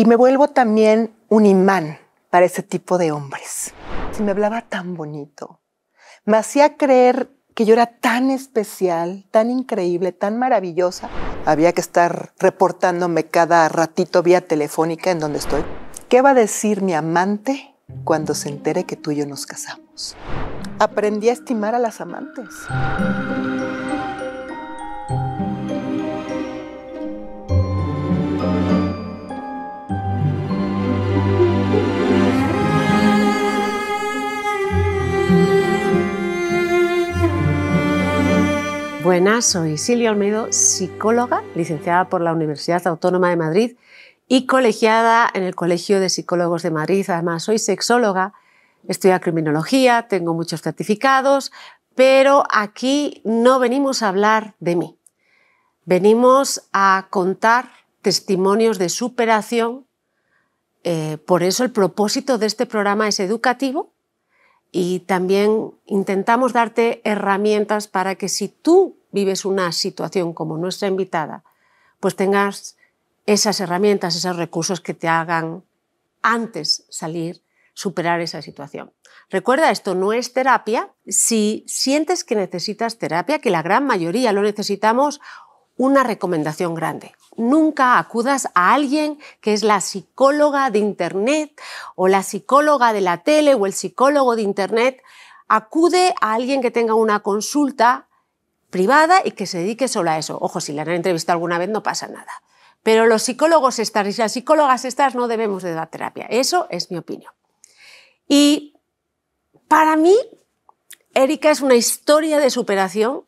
Y me vuelvo también un imán para ese tipo de hombres. Si me hablaba tan bonito, me hacía creer que yo era tan especial, tan increíble, tan maravillosa. Había que estar reportándome cada ratito vía telefónica en donde estoy. ¿Qué va a decir mi amante cuando se entere que tú y yo nos casamos? Aprendí a estimar a las amantes. buenas, soy Silvia Olmedo, psicóloga, licenciada por la Universidad Autónoma de Madrid y colegiada en el Colegio de Psicólogos de Madrid. Además, soy sexóloga, estudio criminología, tengo muchos certificados, pero aquí no venimos a hablar de mí. Venimos a contar testimonios de superación. Eh, por eso el propósito de este programa es educativo y también intentamos darte herramientas para que si tú vives una situación como nuestra invitada, pues tengas esas herramientas, esos recursos que te hagan antes salir, superar esa situación. Recuerda, esto no es terapia. Si sientes que necesitas terapia, que la gran mayoría lo necesitamos, una recomendación grande. Nunca acudas a alguien que es la psicóloga de Internet o la psicóloga de la tele o el psicólogo de Internet. Acude a alguien que tenga una consulta privada y que se dedique solo a eso. Ojo, si la han entrevistado alguna vez no pasa nada. Pero los psicólogos estas y las psicólogas estas no debemos de dar terapia. Eso es mi opinión. Y para mí, Erika es una historia de superación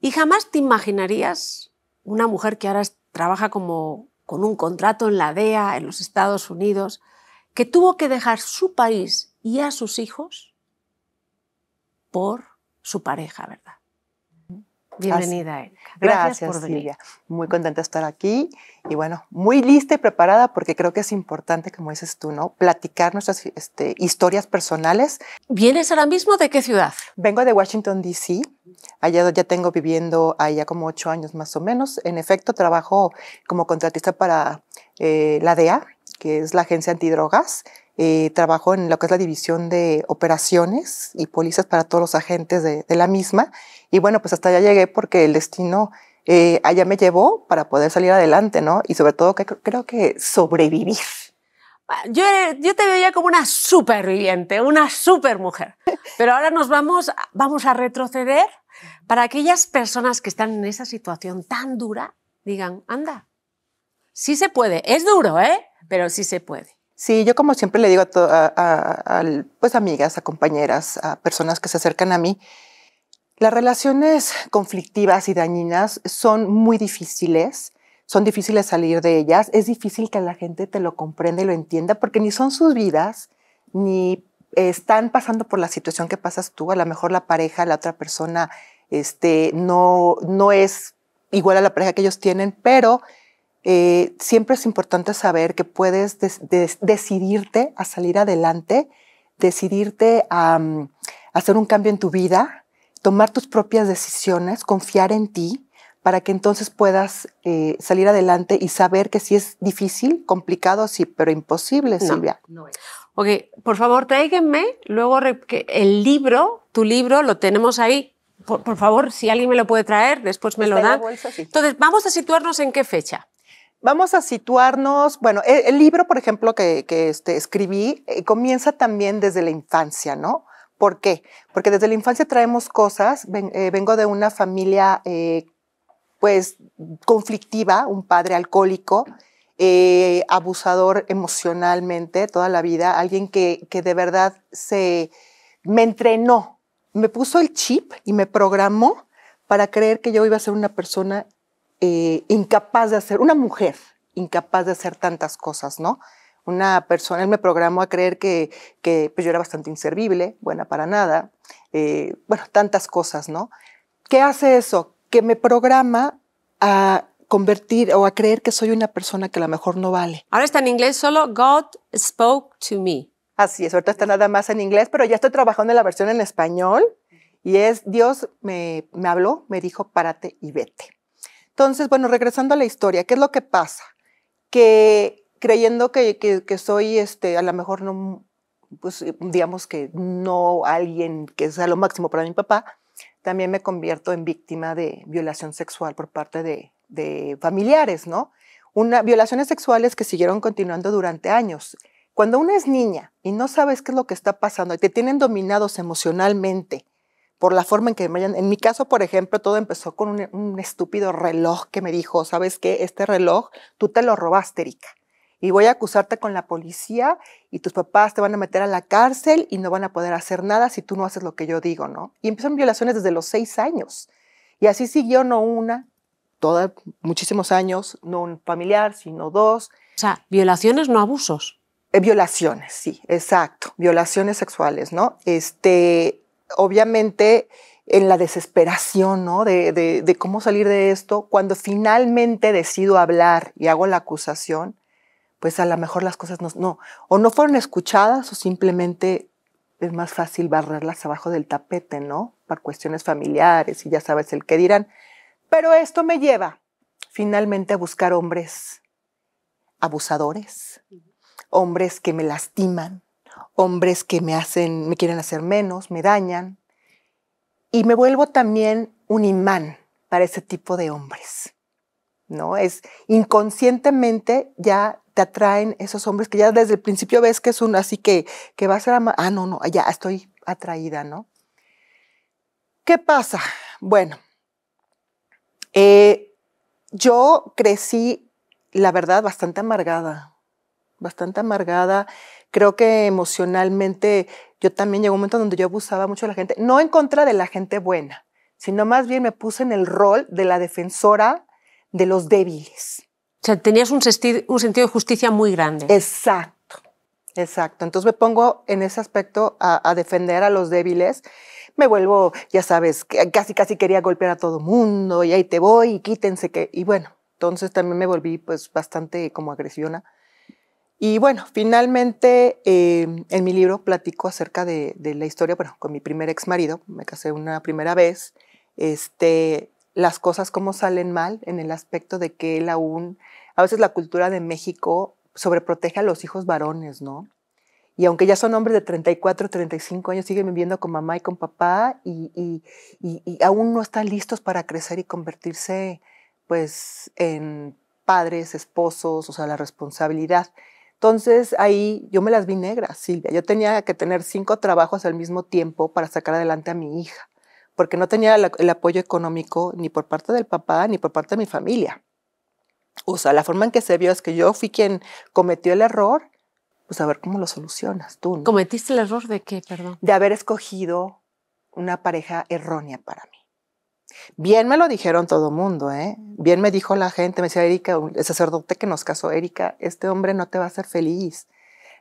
y jamás te imaginarías una mujer que ahora trabaja como con un contrato en la DEA, en los Estados Unidos, que tuvo que dejar su país y a sus hijos por su pareja, ¿verdad? Bienvenida, Gracias, por venir. Muy contenta de estar aquí y bueno, muy lista y preparada porque creo que es importante, como dices tú, ¿no? Platicar nuestras este, historias personales. ¿Vienes ahora mismo de qué ciudad? Vengo de Washington, D.C. Allá ya tengo viviendo allá como ocho años más o menos. En efecto, trabajo como contratista para eh, la DEA, que es la agencia antidrogas, eh, trabajo en lo que es la división de operaciones y pólizas para todos los agentes de, la misma. Y bueno, pues hasta allá llegué porque el destino eh, allá me llevó para poder salir adelante, ¿no? Y sobre todo que creo que sobrevivir. Ah, yo, yo, te veía como una superviviente, una mujer Pero ahora nos vamos, vamos a retroceder para aquellas personas que están en esa situación tan dura, digan, anda, sí se puede, es duro, ¿eh? Pero sí se puede. Sí, yo como siempre le digo a, a, pues amigas, a compañeras, a personas que se acercan a mí, las relaciones conflictivas y dañinas son muy difíciles, son difíciles salir de ellas, es difícil que la gente te lo comprenda y lo entienda porque ni son sus vidas, ni están pasando por la situación que pasas tú, a lo mejor la pareja, la otra persona, este, no, no es igual a la pareja que ellos tienen, pero eh, siempre es importante saber que puedes decidirte a salir adelante, decidirte a mm, hacer un cambio en tu vida, tomar tus propias decisiones, confiar en ti para que entonces puedas eh, salir adelante y saber que si es difícil, complicado, sí, pero imposible, no, Silvia. No es. Ok, por favor, tráiganme luego el libro, tu libro, lo tenemos ahí. Por, favor, si alguien me lo puede traer, después me lo dan. Entonces, vamos a situarnos en qué fecha. Vamos a situarnos, bueno, e, el, libro, por ejemplo, que, este, escribí, eh, comienza también desde la infancia, ¿no? ¿Por qué? Porque desde la infancia traemos cosas, eh, vengo de una familia eh, pues conflictiva, un padre alcohólico, abusador emocionalmente toda la vida, alguien que, que de verdad se, me entrenó, me puso el chip y me programó para creer que yo iba a ser una persona eh, incapaz de hacer, una mujer incapaz de hacer tantas cosas, ¿no? Una persona, él me programó a creer que, que pues yo era bastante inservible, buena para nada, eh, bueno, tantas cosas, ¿no? ¿Qué hace eso? Que me programa a convertir o a creer que soy una persona que a lo mejor no vale. Ahora está en inglés solo God spoke to me. Así es, ahorita está nada más en inglés, pero ya estoy trabajando en la versión en español y es Dios me, me habló, me dijo, párate y vete. Entonces, bueno, regresando a la historia, ¿qué es lo que pasa? Que creyendo que, soy, este, a lo mejor no, pues eh, digamos que no alguien que sea lo máximo para mi papá, también me convierto en víctima de violación sexual por parte de, familiares, ¿no? violaciones sexuales que siguieron continuando durante años. Cuando una es niña y no sabes qué es lo que está pasando y te tienen dominados emocionalmente por la forma en que me hayan... En mi caso, por ejemplo, todo empezó con un, estúpido reloj que me dijo, ¿sabes qué? Este reloj tú te lo robaste, Erika. Y voy a acusarte con la policía y tus papás te van a meter a la cárcel y no van a poder hacer nada si tú no haces lo que yo digo, ¿no? Y empezaron violaciones desde los seis años. Y así siguió no una, toda, muchísimos años, no un familiar, sino dos. O sea, violaciones, no abusos. Eh, violaciones, sí, exacto. Violaciones sexuales, ¿no? Este, obviamente en la desesperación, ¿no? De, cómo salir de esto, cuando finalmente decido hablar y hago la acusación, pues a lo mejor las cosas no, o no fueron escuchadas o simplemente es más fácil barrerlas abajo del tapete, ¿no? Por cuestiones familiares y ya sabes el qué dirán. Pero esto me lleva finalmente a buscar hombres abusadores, hombres que me lastiman, hombres que me hacen, me quieren hacer menos, me dañan. Y me vuelvo también un imán para ese tipo de hombres. ¿No? Es inconscientemente ya te atraen esos hombres que ya desde el principio ves que es un así que, que va a ser ah no, no, ya estoy atraída, ¿no? ¿Qué pasa? Bueno, eh, yo crecí, la verdad, bastante amargada, bastante amargada. Creo que emocionalmente yo también llegó un momento donde yo abusaba mucho de la gente, no en contra de la gente buena, sino más bien me puse en el rol de la defensora de los débiles. O sea, tenías un, sentido de justicia muy grande. Exacto, exacto. Entonces me pongo en ese aspecto a, defender a los débiles me vuelvo, ya sabes, casi casi quería golpear a todo mundo y ahí te voy y quítense que y bueno, entonces también me volví pues bastante como agresiona y bueno, finalmente eh, en mi libro platico acerca de, la historia, bueno, con mi primer ex marido, me casé una primera vez, este, las cosas como salen mal en el aspecto de que él aún, a veces la cultura de México sobreprotege a los hijos varones, ¿no? Y aunque ya son hombres de 34, 35 años, siguen viviendo con mamá y con papá y, y aún no están listos para crecer y convertirse pues en padres, esposos, o sea, la responsabilidad. Entonces ahí yo me las vi negras, Silvia. Yo tenía que tener cinco trabajos al mismo tiempo para sacar adelante a mi hija, porque no tenía el apoyo económico ni por parte del papá ni por parte de mi familia. O sea, la forma en que se vio es que yo fui quien cometió el error, pues a ver cómo lo solucionas tú. ¿Cometiste el error de qué, perdón? De haber escogido una pareja errónea para mí. Bien me lo dijeron todo el mundo, ¿eh? Bien me dijo la gente, me decía Erika, el sacerdote que nos casó, Erika, este hombre no te va a hacer feliz.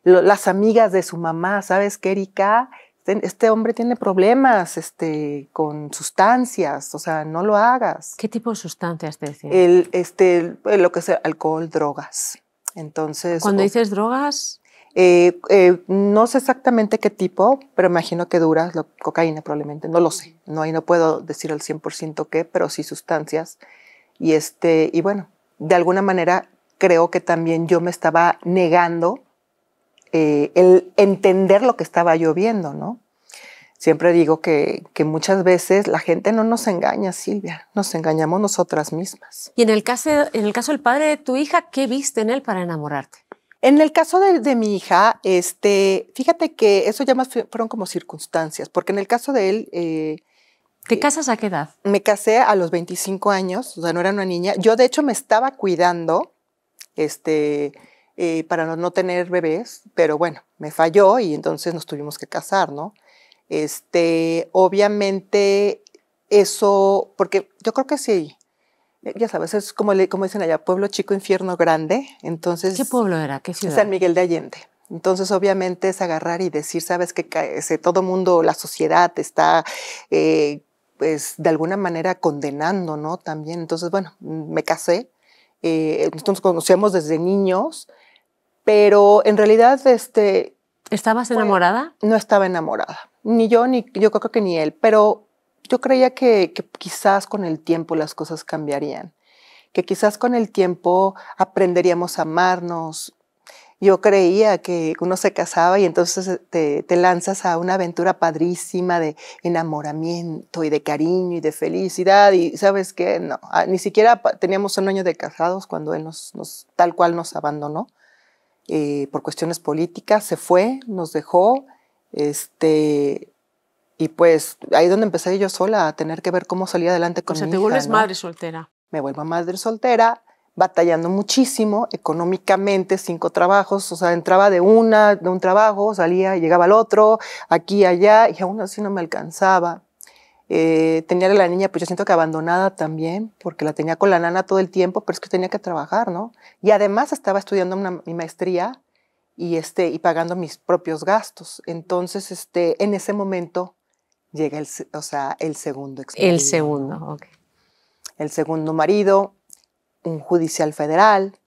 las amigas de su mamá, ¿sabes qué, Erika? Este, hombre tiene problemas este, con sustancias, o sea, no lo hagas. ¿Qué tipo de sustancias te decían? El, este, lo que es alcohol, drogas. Entonces. Cuando dices drogas. Eh, eh, no sé exactamente qué tipo, pero imagino que dura, la cocaína probablemente, no lo sé, no, y no puedo decir al 100% qué, pero sí sustancias. Y, este, y bueno, de alguna manera creo que también yo me estaba negando eh, el entender lo que estaba yo viendo, ¿no? Siempre digo que, que, muchas veces la gente no nos engaña, Silvia, nos engañamos nosotras mismas. Y en el, caso, en el caso del padre de tu hija, ¿qué viste en él para enamorarte? En el caso de, mi hija, este, fíjate que eso ya más fueron como circunstancias, porque en el caso de él... Eh, ¿Te eh, casas a qué edad? Me casé a los 25 años, o sea, no era una niña. Yo, de hecho, me estaba cuidando este, eh, para no, no, tener bebés, pero bueno, me falló y entonces nos tuvimos que casar, ¿no? Este, obviamente, eso, porque yo creo que sí, ya sabes, es como, como dicen allá, pueblo chico, infierno grande. Entonces, ¿Qué pueblo era? ¿Qué ciudad? San Miguel de Allende. Entonces, obviamente, es agarrar y decir, sabes que todo mundo, la sociedad está, eh, pues, de alguna manera condenando, ¿no? También, entonces, bueno, me casé, eh, nos conocíamos desde niños, pero en realidad, este... ¿Estabas enamorada? no estaba enamorada, ni yo, ni yo creo que ni él, pero yo creía que, quizás con el tiempo las cosas cambiarían, que quizás con el tiempo aprenderíamos a amarnos, yo creía que uno se casaba y entonces eh, te, lanzas a una aventura padrísima de enamoramiento y de cariño y de felicidad y sabes qué, no, ah, ni siquiera teníamos un año de casados cuando él nos, tal cual nos abandonó eh, por cuestiones políticas, se fue, nos dejó, este, y pues ahí es donde empecé yo sola a tener que ver cómo salía adelante con o sea, mi te vuelves madre soltera. Me vuelvo madre soltera, batallando muchísimo económicamente, cinco trabajos, o sea, entraba de una, de un trabajo, salía, llegaba al otro, aquí, allá, y aún así no me alcanzaba. Eh, tenía a la niña, pues yo siento que abandonada también, porque la tenía con la nana todo el tiempo, pero es que tenía que trabajar, ¿no? Y además estaba estudiando mi maestría y, este, y pagando mis propios gastos. Entonces, este, en ese momento llega el, o sea, el segundo El segundo, ok. El segundo marido, un judicial federal,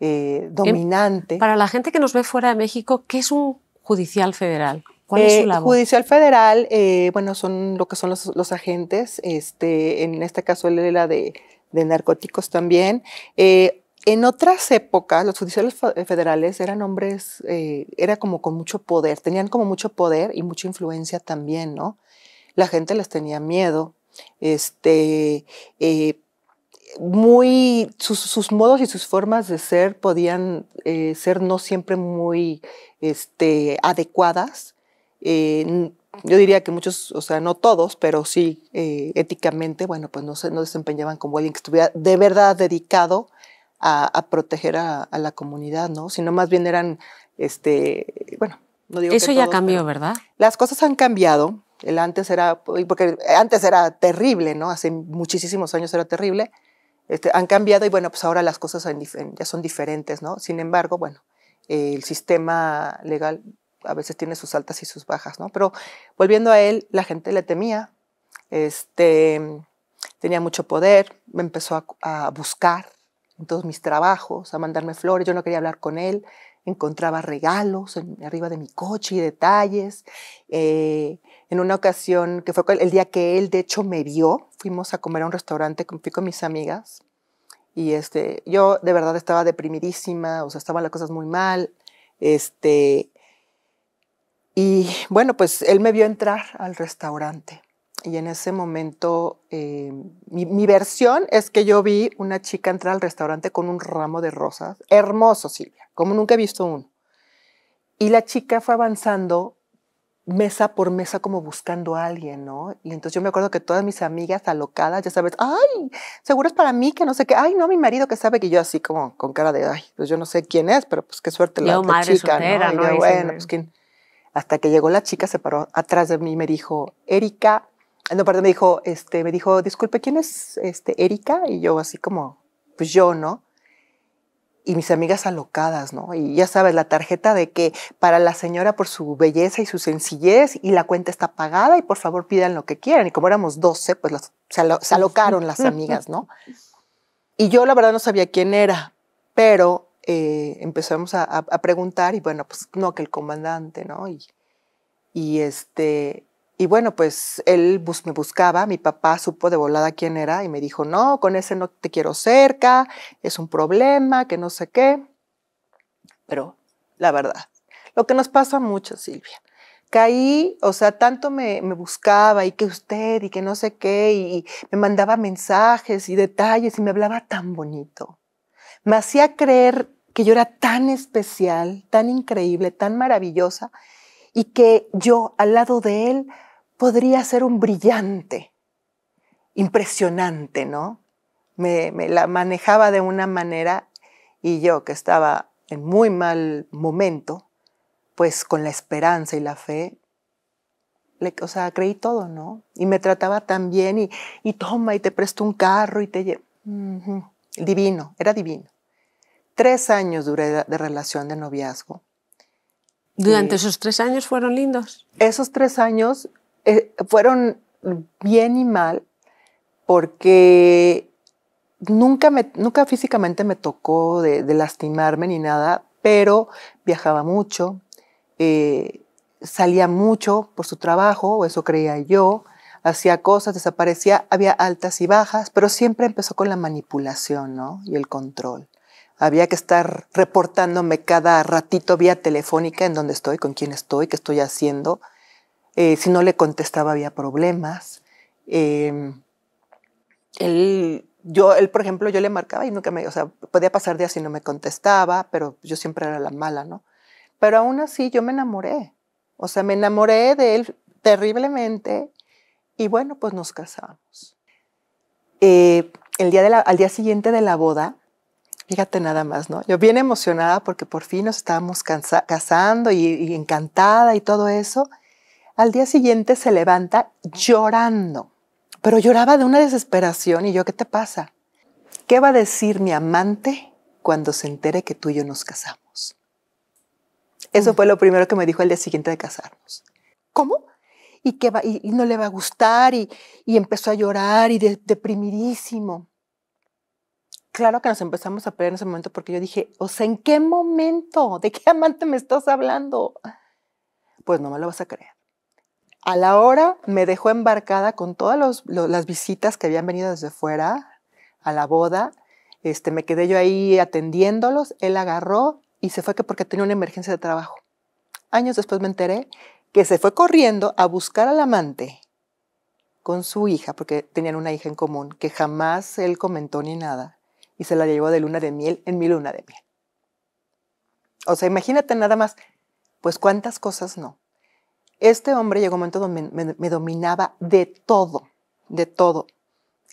eh, em, dominante. Para la gente que nos ve fuera de México, ¿qué es un judicial federal? ¿Cuál es eh, su labor? Judicial federal, eh, bueno, son lo que son los, agentes, este, en este caso él era de, de narcóticos también. en otras épocas, los judiciales federales eran hombres, era como con mucho poder, tenían como mucho poder y mucha influencia también, ¿no? la gente les tenía miedo, este, eh, muy, sus, modos y sus formas de ser podían eh, ser no siempre muy este, adecuadas. Eh, yo diría que muchos, o sea, no todos, pero sí éticamente, bueno, pues no se no desempeñaban como alguien que estuviera de verdad dedicado a, proteger a, la comunidad, ¿no? Sino más bien eran, este, bueno, no Eso ya cambió, ¿verdad? Las cosas han cambiado. El antes era, porque antes era terrible, ¿no? Hace muchísimos años era terrible. Este, han cambiado y bueno, pues ahora las cosas ya son diferentes, ¿no? Sin embargo, bueno, el sistema legal a veces tiene sus altas y sus bajas, ¿no? Pero volviendo a él, la gente le temía, este, tenía mucho poder, me empezó a, buscar en todos mis trabajos, a mandarme flores, yo no quería hablar con él, encontraba regalos arriba de mi coche y detalles. Eh, en una ocasión que fue el día que él de hecho me vio, fuimos a comer a un restaurante, fui con mis amigas y este, yo de verdad estaba deprimidísima, o sea, estaban las cosas muy mal, este, y bueno, pues él me vio entrar al restaurante y en ese momento eh, mi, mi, versión es que yo vi una chica entrar al restaurante con un ramo de rosas, hermoso Silvia, como nunca he visto uno. Y la chica fue avanzando mesa por mesa como buscando a alguien, ¿no? Y entonces yo me acuerdo que todas mis amigas alocadas, ya sabes, ay, seguro es para mí, que no sé qué, ay, no, mi marido que sabe que yo así como con cara de, ay, pues yo no sé quién es, pero pues qué suerte la, yo, chica, ¿no? Y yo, bueno, pues quién. Hasta que llegó la chica, se paró atrás de mí y me dijo, Erika, no, perdón, me dijo, este, me dijo, disculpe, ¿quién es este, Erika? Y yo así como, pues yo, ¿no? y mis amigas alocadas, ¿no? Y ya sabes, la tarjeta de que para la señora por su belleza y su sencillez y la cuenta está pagada y por favor pidan lo que quieran. Y como éramos 12, pues se, alocaron las amigas, ¿no? Y yo la verdad no sabía quién era, pero eh, empezamos a, preguntar y bueno, pues no, que el comandante, ¿no? Y, y este, y bueno, pues él me buscaba, mi papá supo de volada quién era y me dijo, no, con ese no te quiero cerca, es un problema, que no sé qué. Pero la verdad, lo que nos pasa mucho, Silvia, caí, o sea, tanto me, me, buscaba y que usted y que no sé qué, y me mandaba mensajes y detalles y me hablaba tan bonito. Me hacía creer que yo era tan especial, tan increíble, tan maravillosa, y que yo al lado de él podría ser un brillante, impresionante, ¿no? Me, la manejaba de una manera y yo que estaba en muy mal momento, pues con la esperanza y la fe, le, o sea, creí todo, ¿no? Y me trataba tan bien y, y toma y te presto un carro y te llevo. Divino, era divino. Tres años duré de relación de noviazgo ¿Durante esos tres años fueron lindos? Esos tres años eh, fueron bien y mal porque nunca, nunca físicamente me tocó de, lastimarme ni nada, pero viajaba mucho, eh, salía mucho por su trabajo, eso creía yo, hacía cosas, desaparecía, había altas y bajas, pero siempre empezó con la manipulación y el control había que estar reportándome cada ratito vía telefónica en dónde estoy, con quién estoy, qué estoy haciendo. Eh, si no le contestaba había problemas. Em, él, yo, él, por ejemplo, yo le marcaba y nunca me, o sea, podía pasar días y no me contestaba, pero yo siempre era la mala, ¿no? Pero aún así yo me enamoré. O sea, me enamoré de él terriblemente y bueno, pues nos casamos. Eh, el día al día siguiente de la boda, Fíjate nada más, ¿no? Yo bien emocionada porque por fin nos estábamos casando y, encantada y todo eso. Al día siguiente se levanta llorando, pero lloraba de una desesperación y yo, ¿qué te pasa? ¿Qué va a decir mi amante cuando se entere que tú y yo nos casamos? Eso fue lo primero que me dijo el día siguiente de casarnos. ¿Cómo? ¿Y, qué va, y, no le va a gustar? Y, empezó a llorar y deprimidísimo claro que nos empezamos a pelear en ese momento porque yo dije, o sea, ¿en qué momento? ¿De qué amante me estás hablando? Pues no me lo vas a creer. A la hora me dejó embarcada con todas las visitas que habían venido desde fuera a la boda. Este, me quedé yo ahí atendiéndolos. Él agarró y se fue que porque tenía una emergencia de trabajo. Años después me enteré que se fue corriendo a buscar al amante con su hija, porque tenían una hija en común, que jamás él comentó ni nada y se la llevó de luna de miel en mi luna de miel. O sea, imagínate nada más, pues cuántas cosas no. Este hombre llegó un momento donde me, dominaba de todo, de todo.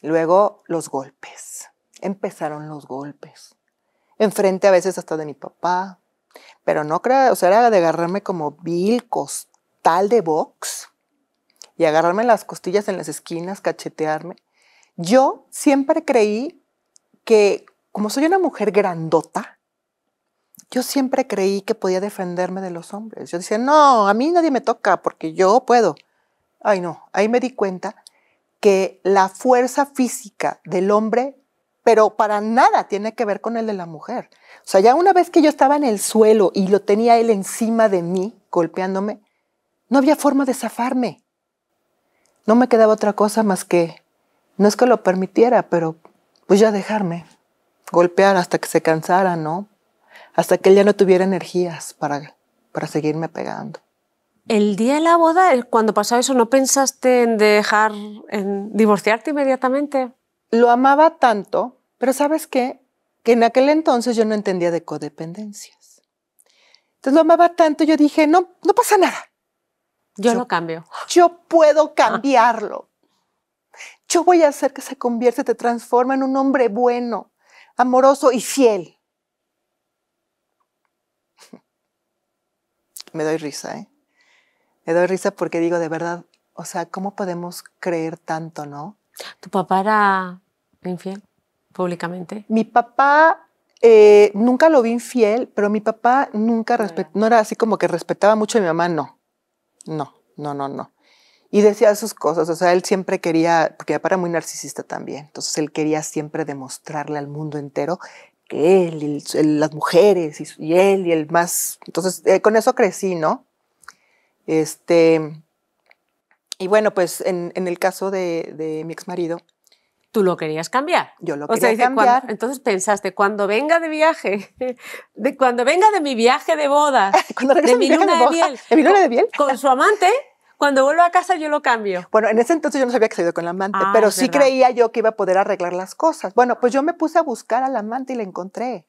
Luego los golpes. Empezaron los golpes. Enfrente a veces hasta de mi papá. Pero no creo, o sea, era de agarrarme como vil costal de box y agarrarme las costillas en las esquinas, cachetearme. Yo siempre creí que como soy una mujer grandota, yo siempre creí que podía defenderme de los hombres. Yo decía, no, a mí nadie me toca porque yo puedo. Ay, no, ahí me di cuenta que la fuerza física del hombre, pero para nada tiene que ver con el de la mujer. O sea, ya una vez que yo estaba en el suelo y lo tenía él encima de mí, golpeándome, no había forma de zafarme. No me quedaba otra cosa más que, no es que lo permitiera, pero pues ya dejarme golpear hasta que se cansara, ¿no? Hasta que él ya no tuviera energías para, para seguirme pegando. El día de la boda, cuando pasó eso, ¿no pensaste en dejar, en divorciarte inmediatamente? Lo amaba tanto, pero ¿sabes qué? Que en aquel entonces yo no entendía de codependencias. Entonces lo amaba tanto, yo dije, no, no pasa nada. Yo, yo lo cambio. Yo puedo cambiarlo yo voy a hacer que se convierta, te transforma en un hombre bueno, amoroso y fiel. Me doy risa, ¿eh? Me doy risa porque digo, de verdad, o sea, ¿cómo podemos creer tanto, no? ¿Tu papá era infiel públicamente? Mi papá eh, nunca lo vi infiel, pero mi papá nunca respetó, no era así como que respetaba mucho a mi mamá, no. No, no, no, no. Y decía sus cosas, o sea, él siempre quería, porque era muy narcisista también, entonces él quería siempre demostrarle al mundo entero que él las mujeres y, él y el más, entonces eh, con eso crecí, ¿no? Este, y bueno, pues en, el caso de, mi exmarido... tú lo querías cambiar. Yo lo quería cambiar. entonces pensaste, cuando venga de viaje, de, cuando venga de mi viaje de boda, de mi, luna de, miel, con su amante, cuando vuelvo a casa yo lo cambio. Bueno, en ese entonces yo no sabía que se ido con la amante, ah, pero sí creía yo que iba a poder arreglar las cosas. Bueno, pues yo me puse a buscar al amante y la encontré.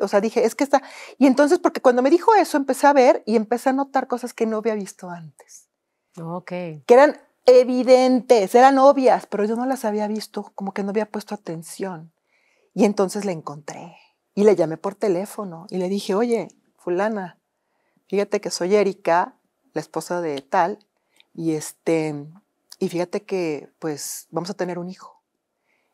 O sea, dije, es que está. Y entonces, porque cuando me dijo eso, empecé a ver y empecé a notar cosas que no había visto antes. Ok. Que eran evidentes, eran obvias, pero yo no las había visto, como que no había puesto atención. Y entonces la encontré y le llamé por teléfono y le dije, oye, fulana, fíjate que soy Erika, la esposa de tal, y este, y fíjate que pues vamos a tener un hijo.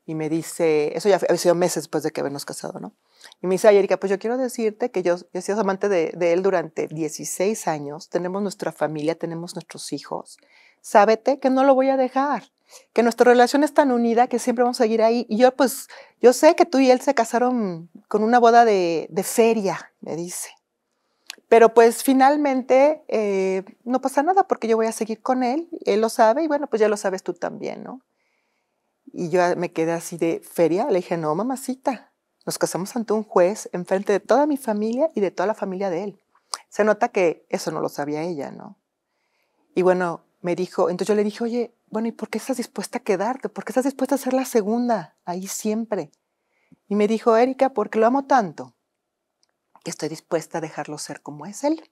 Y me dice, eso ya ha sido meses después de que habernos casado, ¿no? Y me dice, ay, Erika, pues yo quiero decirte que yo, yo he sido amante de, él durante 16 años, tenemos nuestra familia, tenemos nuestros hijos. Sábete que no lo voy a dejar, que nuestra relación es tan unida que siempre vamos a seguir ahí. Y yo, pues, yo sé que tú y él se casaron con una boda de, de feria, me dice. Pero pues finalmente eh, no pasa nada porque yo voy a seguir con él, él lo sabe y bueno, pues ya lo sabes tú también, ¿no? Y yo me quedé así de feria, le dije, no, mamacita, nos casamos ante un juez enfrente de toda mi familia y de toda la familia de él. Se nota que eso no lo sabía ella, ¿no? Y bueno, me dijo, entonces yo le dije, oye, bueno, ¿y por qué estás dispuesta a quedarte? ¿Por qué estás dispuesta a ser la segunda ahí siempre? Y me dijo, Erika, porque lo amo tanto que Estoy dispuesta a dejarlo ser como es él,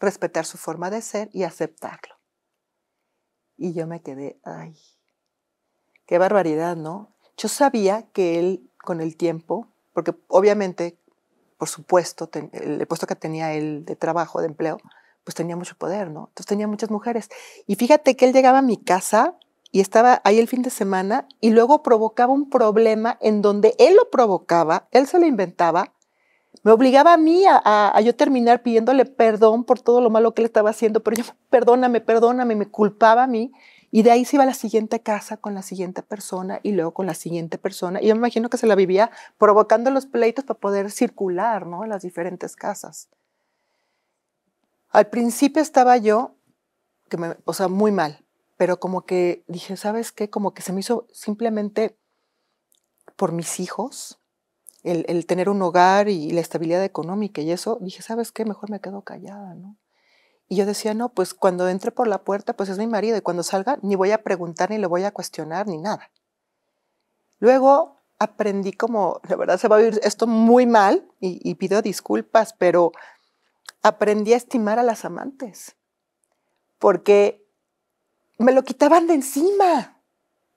respetar su forma de ser y aceptarlo. Y yo me quedé, ay, qué barbaridad, ¿no? Yo sabía que él con el tiempo, porque obviamente, por supuesto, el puesto que tenía él de trabajo, de empleo, pues tenía mucho poder, ¿no? Entonces tenía muchas mujeres. Y fíjate que él llegaba a mi casa y estaba ahí el fin de semana y luego provocaba un problema en donde él lo provocaba, él se lo inventaba me obligaba a mí a, yo terminar pidiéndole perdón por todo lo malo que le estaba haciendo, pero yo, perdóname, perdóname, me culpaba a mí. Y de ahí se iba a la siguiente casa con la siguiente persona y luego con la siguiente persona. Y yo me imagino que se la vivía provocando los pleitos para poder circular, ¿no? Las diferentes casas. Al principio estaba yo, que me, o sea, muy mal, pero como que dije, ¿sabes qué? Como que se me hizo simplemente por mis hijos, el, tener un hogar y la estabilidad económica y eso, dije, ¿sabes qué? Mejor me quedo callada, ¿no? Y yo decía, no, pues cuando entre por la puerta, pues es mi marido, y cuando salga, ni voy a preguntar, ni le voy a cuestionar, ni nada. Luego aprendí como, la verdad se va a oír esto muy mal, y pido disculpas, pero aprendí a estimar a las amantes, porque me lo quitaban de encima.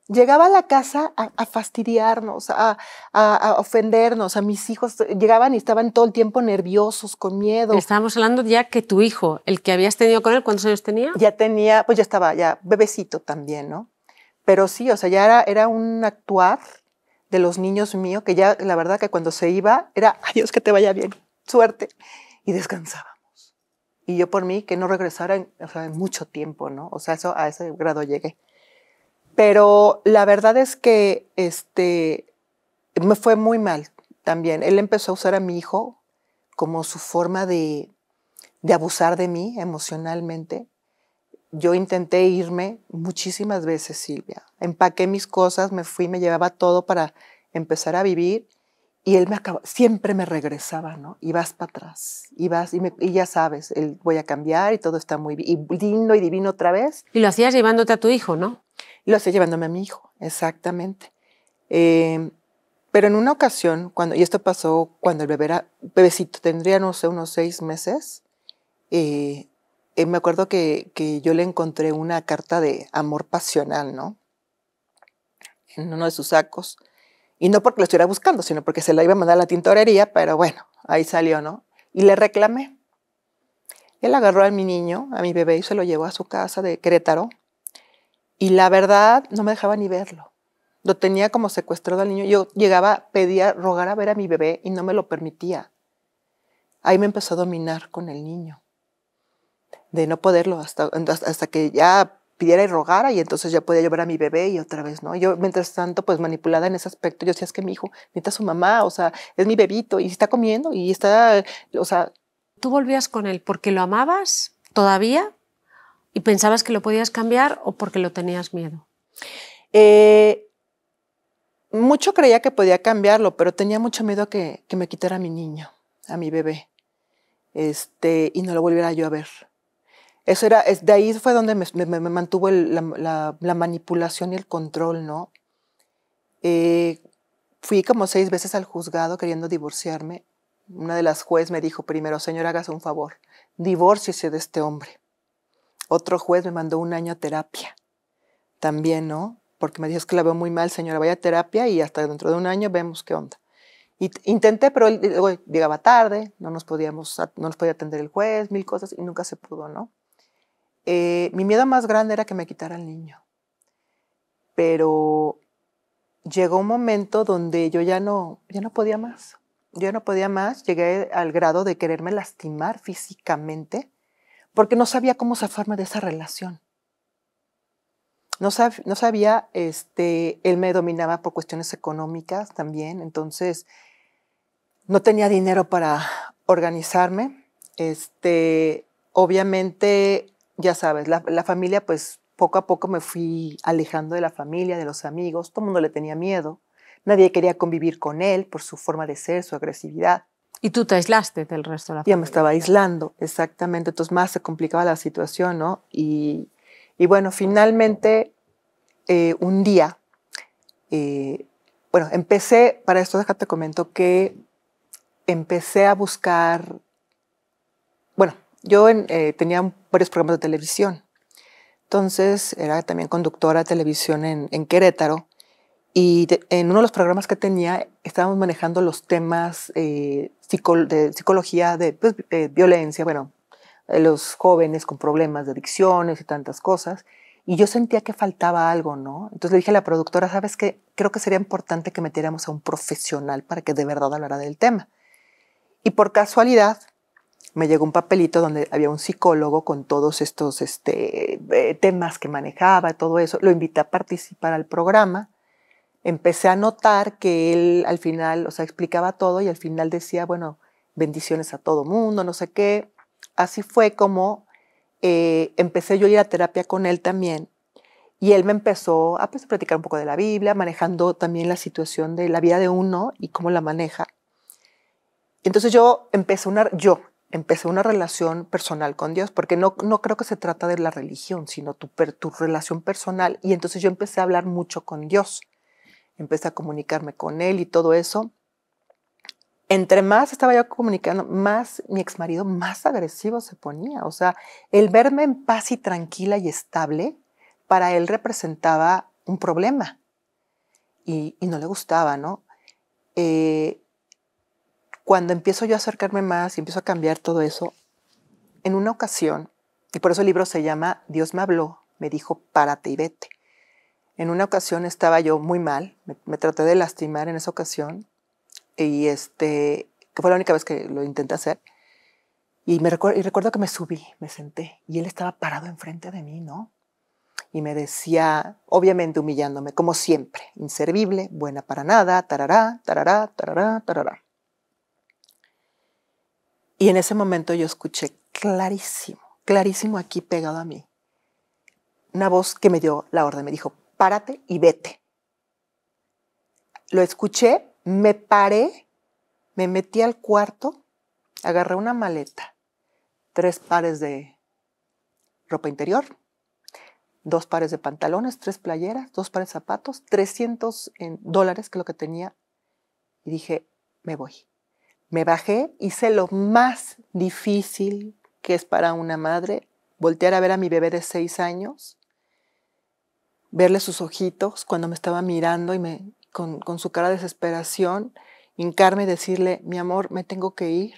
Llegaba a la casa a, fastidiarnos, a, ofendernos, a mis hijos llegaban y estaban todo el tiempo nerviosos, con miedo. Estábamos hablando ya que tu hijo, el que habías tenido con él, ¿cuántos años tenía? Ya tenía, pues ya estaba, ya bebecito también, ¿no? Pero sí, o sea, ya era, era un actuar de los niños míos que ya, la verdad que cuando se iba era, adiós, que te vaya bien, suerte, y descansábamos. y yo por mí que no regresara en, mucho tiempo, ¿no? O sea, a ese grado llegué. Pero la verdad es que este, me fue muy mal también. Él empezó a usar a mi hijo como su forma de, abusar de mí emocionalmente. Yo intenté irme muchísimas veces, Silvia. Empaqué mis cosas, me fui, me llevaba todo para empezar a vivir y él me siempre me regresaba, ¿no? Y vas para atrás, y y, ya sabes, él voy a cambiar y todo está muy y lindo y divino otra vez. Y lo hacías llevándote a tu hijo, ¿no? Lo hacía llevándome a mi hijo, exactamente. Em, pero en una ocasión, cuando, y esto pasó cuando el bebé era, bebecito tendría, no sé, unos seis meses, eh, eh, me acuerdo que, que, yo le encontré una carta de amor pasional, ¿no? En uno de sus sacos. Y no porque lo estuviera buscando, sino porque se la iba a mandar a la tintorería, pero bueno, ahí salió, ¿no? Y le reclamé. Él agarró a mi niño, a mi bebé, y se lo llevó a su casa de Querétaro. Y la verdad, no me dejaba ni verlo. Lo tenía como secuestrado al niño. Yo llegaba, pedía, rogar a ver a mi bebé y no me lo permitía. Ahí me empezó a dominar con el niño. De no poderlo hasta, hasta que ya pidiera y rogara y entonces ya podía llevar a mi bebé y otra vez, ¿no? yo, mientras tanto, pues manipulada en ese aspecto, yo decía, es que mi hijo necesita su mamá, o sea, es mi bebito y está comiendo y está, o sea... ¿Tú volvías con él porque lo amabas todavía? ¿Y pensabas que lo podías cambiar o porque lo tenías miedo? Eh, mucho creía que podía cambiarlo, pero tenía mucho miedo que, que, me quitara a mi niño, a mi bebé, este, y no lo volviera yo a ver. Eso era, de ahí fue donde me, mantuvo la, manipulación y el control, ¿no? Eh, fui como seis veces al juzgado queriendo divorciarme. Una de las jueces me dijo primero, señora, hágase un favor, divórciese de este hombre. Otro juez me mandó un año a terapia. También, ¿no? Porque me dijo, es que la veo muy mal, señora, vaya a terapia y hasta dentro de un año vemos qué onda. Y intenté, pero él, llegaba tarde, no nos, podíamos, no nos podía atender el juez, mil cosas, y nunca se pudo, ¿no? Eh, mi miedo más grande era que me quitara el niño. Pero llegó un momento donde yo ya no, ya no podía más. Yo ya no podía más. Llegué al grado de quererme lastimar físicamente porque no sabía cómo forma de esa relación. No, no sabía, este, él me dominaba por cuestiones económicas también, entonces no tenía dinero para organizarme. Este, obviamente, ya sabes, la, la familia, pues poco a poco me fui alejando de la familia, de los amigos, todo el mundo le tenía miedo, nadie quería convivir con él por su forma de ser, su agresividad. Y tú te aislaste del resto de la familia. Ya me estaba aislando, exactamente. Entonces más se complicaba la situación, ¿no? Y, bueno, finalmente, eh, un día, eh, bueno, empecé, para esto déjate te comento que empecé a buscar, bueno, yo eh, tenía varios programas de televisión. Entonces era también conductora de televisión en Querétaro y en uno de los programas que tenía estábamos manejando los temas eh, de psicología de pues, violencia, bueno, los jóvenes con problemas de adicciones y tantas cosas. Y yo sentía que faltaba algo, ¿no? Entonces le dije a la productora, ¿sabes qué? Creo que sería importante que metiéramos a un profesional para que de verdad hablara del tema. Y por casualidad me llegó un papelito donde había un psicólogo con todos estos este, eh, temas que manejaba, todo eso. Lo invité a participar al programa empecé a notar que él al final, o sea, explicaba todo y al final decía, bueno, bendiciones a todo mundo, no sé qué. Así fue como eh, empecé yo a ir a terapia con él también. Y él me empezó a pues, platicar un poco de la Biblia, manejando también la situación de la vida de uno y cómo la maneja. Entonces yo empecé una, yo empecé una relación personal con Dios, porque no, creo que se trata de la religión, sino tu, tu relación personal. Y entonces yo empecé a hablar mucho con Dios empecé a comunicarme con él y todo eso. Entre más estaba yo comunicando, más mi ex marido más agresivo se ponía. O sea, el verme en paz y tranquila y estable, para él representaba un problema. Y, no le gustaba, ¿no? Eh, cuando empiezo yo a acercarme más y empiezo a cambiar todo eso, en una ocasión, y por eso el libro se llama Dios me habló, me dijo, párate y vete. En una ocasión estaba yo muy mal, me, traté de lastimar en esa ocasión, y este, que fue la única vez que lo intenté hacer. Y, me y recuerdo que me subí, me senté, y él estaba parado enfrente de mí, ¿no? Y me decía, obviamente humillándome, como siempre, inservible, buena para nada, tarará, tarará, tarará, tarará. Y en ese momento yo escuché clarísimo, clarísimo aquí pegado a mí, una voz que me dio la orden, me dijo, párate y vete. Lo escuché, me paré, me metí al cuarto, agarré una maleta, tres pares de ropa interior, dos pares de pantalones, tres playeras, dos pares de zapatos, 300 dólares, que lo que tenía, y dije, me voy. Me bajé, hice lo más difícil que es para una madre, voltear a ver a mi bebé de seis años verle sus ojitos cuando me estaba mirando y me, con, su cara de desesperación, hincarme y decirle, mi amor, me tengo que ir,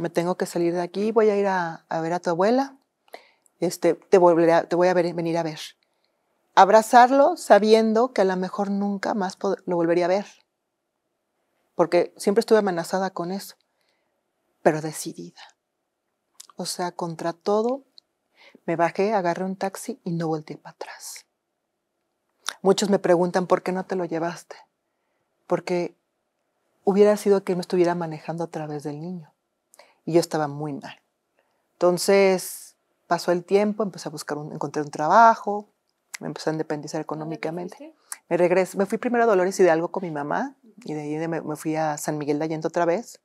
me tengo que salir de aquí, voy a ir a, ver a tu abuela, este, te, volveré te voy a venir a ver. Abrazarlo sabiendo que a lo mejor nunca más lo volvería a ver, porque siempre estuve amenazada con eso, pero decidida. O sea, contra todo, me bajé, agarré un taxi y no volteé para atrás. Muchos me preguntan, ¿por qué no te lo llevaste? Porque hubiera sido que no estuviera manejando a través del niño. Y yo estaba muy mal. Entonces pasó el tiempo, empecé a buscar un, encontré un trabajo, me empecé a independizar económicamente. Me regresé, me fui primero a Dolores y algo con mi mamá y de ahí me, fui a San Miguel de Allende otra vez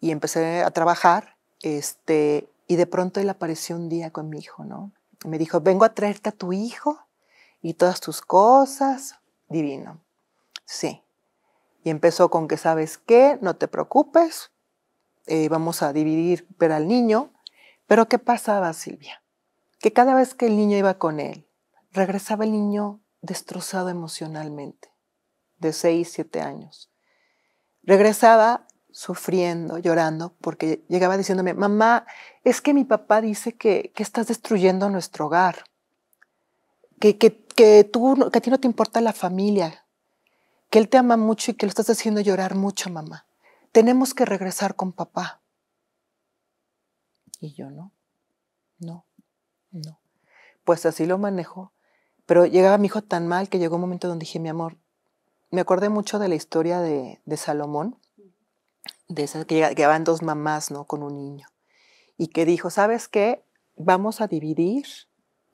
y empecé a trabajar. Este, y de pronto él apareció un día con mi hijo, ¿no? Me dijo, vengo a traerte a tu hijo y todas tus cosas, divino. Sí. Y empezó con que sabes qué, no te preocupes, eh, vamos a dividir, para al niño. Pero ¿qué pasaba, Silvia? Que cada vez que el niño iba con él, regresaba el niño destrozado emocionalmente, de 6, 7 años. Regresaba sufriendo, llorando, porque llegaba diciéndome, mamá, es que mi papá dice que, estás destruyendo nuestro hogar, que, que que, tú, que a ti no te importa la familia, que él te ama mucho y que lo estás haciendo llorar mucho, mamá. Tenemos que regresar con papá. Y yo no, no, no. Pues así lo manejo. Pero llegaba mi hijo tan mal que llegó un momento donde dije, mi amor, me acordé mucho de la historia de, Salomón, de que llegaban dos mamás, ¿no? Con un niño. Y que dijo, ¿sabes qué? Vamos a dividir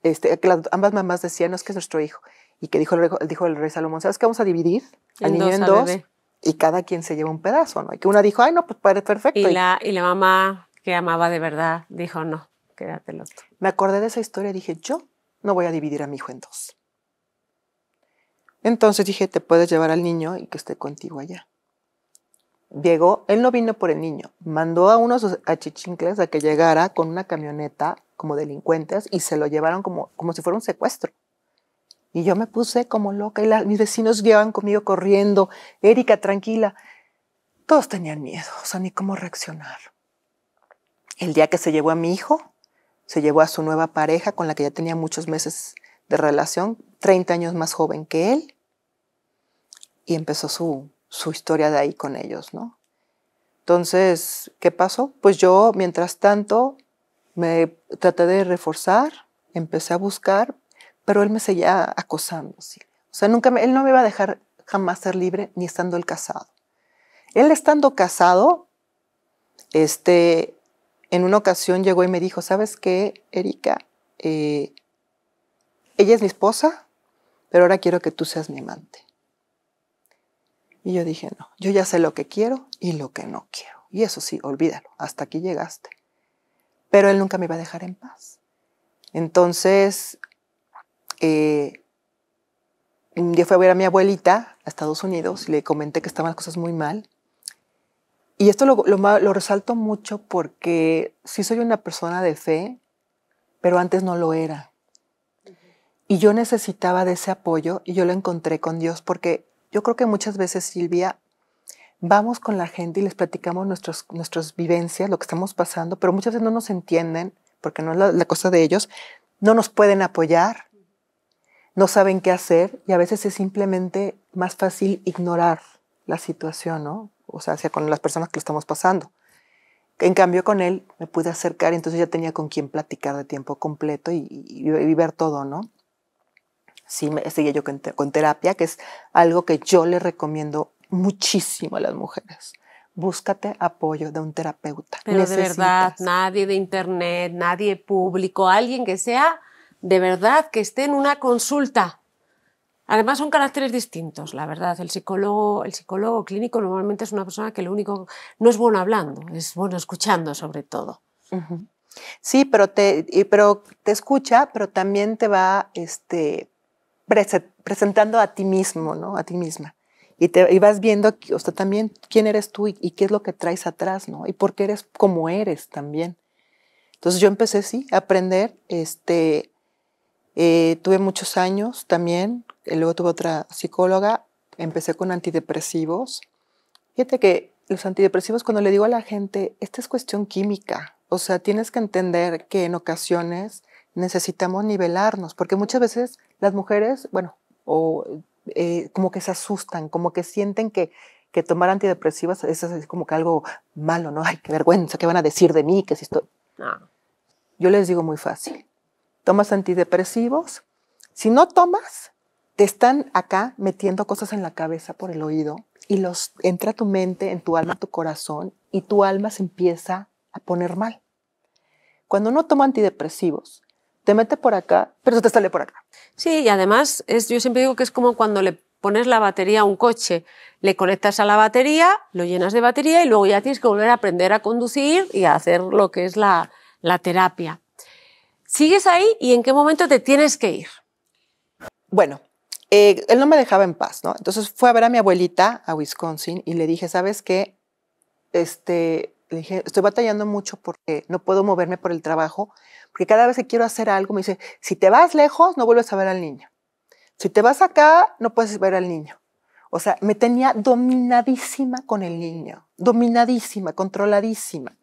este, que ambas mamás decían, no, es que es nuestro hijo. Y que dijo el, dijo el rey Salomón, ¿sabes que Vamos a dividir al niño en dos y cada quien se lleva un pedazo, ¿no? Y que una dijo, ay, no, pues perfecto. Y, la, y la mamá que amaba de verdad dijo, no, quédatelo otro. Me acordé de esa historia y dije, yo no voy a dividir a mi hijo en dos. Entonces dije, te puedes llevar al niño y que esté contigo allá. Llegó, él no vino por el niño, mandó a uno de a que llegara con una camioneta como delincuentes y se lo llevaron como, como si fuera un secuestro. Y yo me puse como loca y mis vecinos llevan conmigo corriendo, Erika, tranquila. Todos tenían miedo, o sea, ni cómo reaccionar. El día que se llevó a mi hijo, se llevó a su nueva pareja con la que ya tenía muchos meses de relación, 30 años más joven que él, y empezó su, su historia de ahí con ellos, ¿no? Entonces, ¿qué pasó? Pues yo, mientras tanto, me traté de reforzar, empecé a buscar, pero él me seguía acosando, ¿sí? O sea, nunca él no me iba a dejar jamás ser libre ni estando él casado. Él estando casado, este, en una ocasión llegó y me dijo, ¿sabes qué, Erika? Eh, ella es mi esposa, pero ahora quiero que tú seas mi amante. Y yo dije, no, yo ya sé lo que quiero y lo que no quiero. Y eso sí, olvídalo, hasta aquí llegaste. Pero él nunca me iba a dejar en paz. Entonces, eh, yo fui a ver a mi abuelita a Estados Unidos y le comenté que estaban las cosas muy mal. Y esto lo, lo, lo resalto mucho porque sí soy una persona de fe, pero antes no lo era. Y yo necesitaba de ese apoyo y yo lo encontré con Dios porque yo creo que muchas veces, Silvia, vamos con la gente y les platicamos nuestros, nuestras vivencias, lo que estamos pasando, pero muchas veces no nos entienden, porque no es la, cosa de ellos, no nos pueden apoyar, no saben qué hacer y a veces es simplemente más fácil ignorar la situación, ¿no? O sea, hacia con las personas que lo estamos pasando. En cambio, con él me pude acercar y entonces ya tenía con quien platicar de tiempo completo y, vivir y ver todo, ¿no? sí me, seguía yo con, terapia, que es algo que yo le recomiendo muchísimo a las mujeres búscate apoyo de un terapeuta. Pero de verdad, nadie de internet, nadie público, alguien que sea de verdad que esté en una consulta. Además son caracteres distintos, la verdad. El psicólogo, el psicólogo clínico normalmente es una persona que lo único no es bueno hablando, es bueno escuchando sobre todo. Sí, pero te, pero te escucha, pero también te va este, presentando a ti mismo, ¿no? A ti misma. Y, te, vas viendo, o sea, también quién eres tú y, qué es lo que traes atrás, ¿no? Y por qué eres como eres también. Entonces yo empecé, sí, a aprender. Este, eh, tuve muchos años también. Eh, luego tuve otra psicóloga. Empecé con antidepresivos. Fíjate que los antidepresivos, cuando le digo a la gente, esta es cuestión química. O sea, tienes que entender que en ocasiones necesitamos nivelarnos, porque muchas veces las mujeres, bueno, o eh, como que se asustan, como que sienten que, que tomar antidepresivas es, como que algo malo, ¿no? Ay, qué vergüenza, ¿qué van a decir de mí? Que si estoy... Ah. Yo les digo muy fácil, tomas antidepresivos, si no tomas, te están acá metiendo cosas en la cabeza por el oído y los entra tu mente, en tu alma, en tu corazón y tu alma se empieza a poner mal. Cuando no toma antidepresivos, te mete por acá, pero te sale por acá. Sí, y además es, yo siempre digo que es como cuando le pones la batería a un coche, le conectas a la batería, lo llenas de batería y luego ya tienes que volver a aprender a conducir y a hacer lo que es la, terapia. ¿Sigues ahí y en qué momento te tienes que ir? Bueno, eh, él no me dejaba en paz, ¿no? Entonces fue a ver a mi abuelita a Wisconsin y le dije, ¿sabes qué? Este, le dije, estoy batallando mucho porque no puedo moverme por el trabajo, porque cada vez que quiero hacer algo me dice, si te vas lejos, no vuelves a ver al niño. Si te vas acá, no puedes ver al niño. O sea, me tenía dominadísima con el niño, dominadísima, controladísima.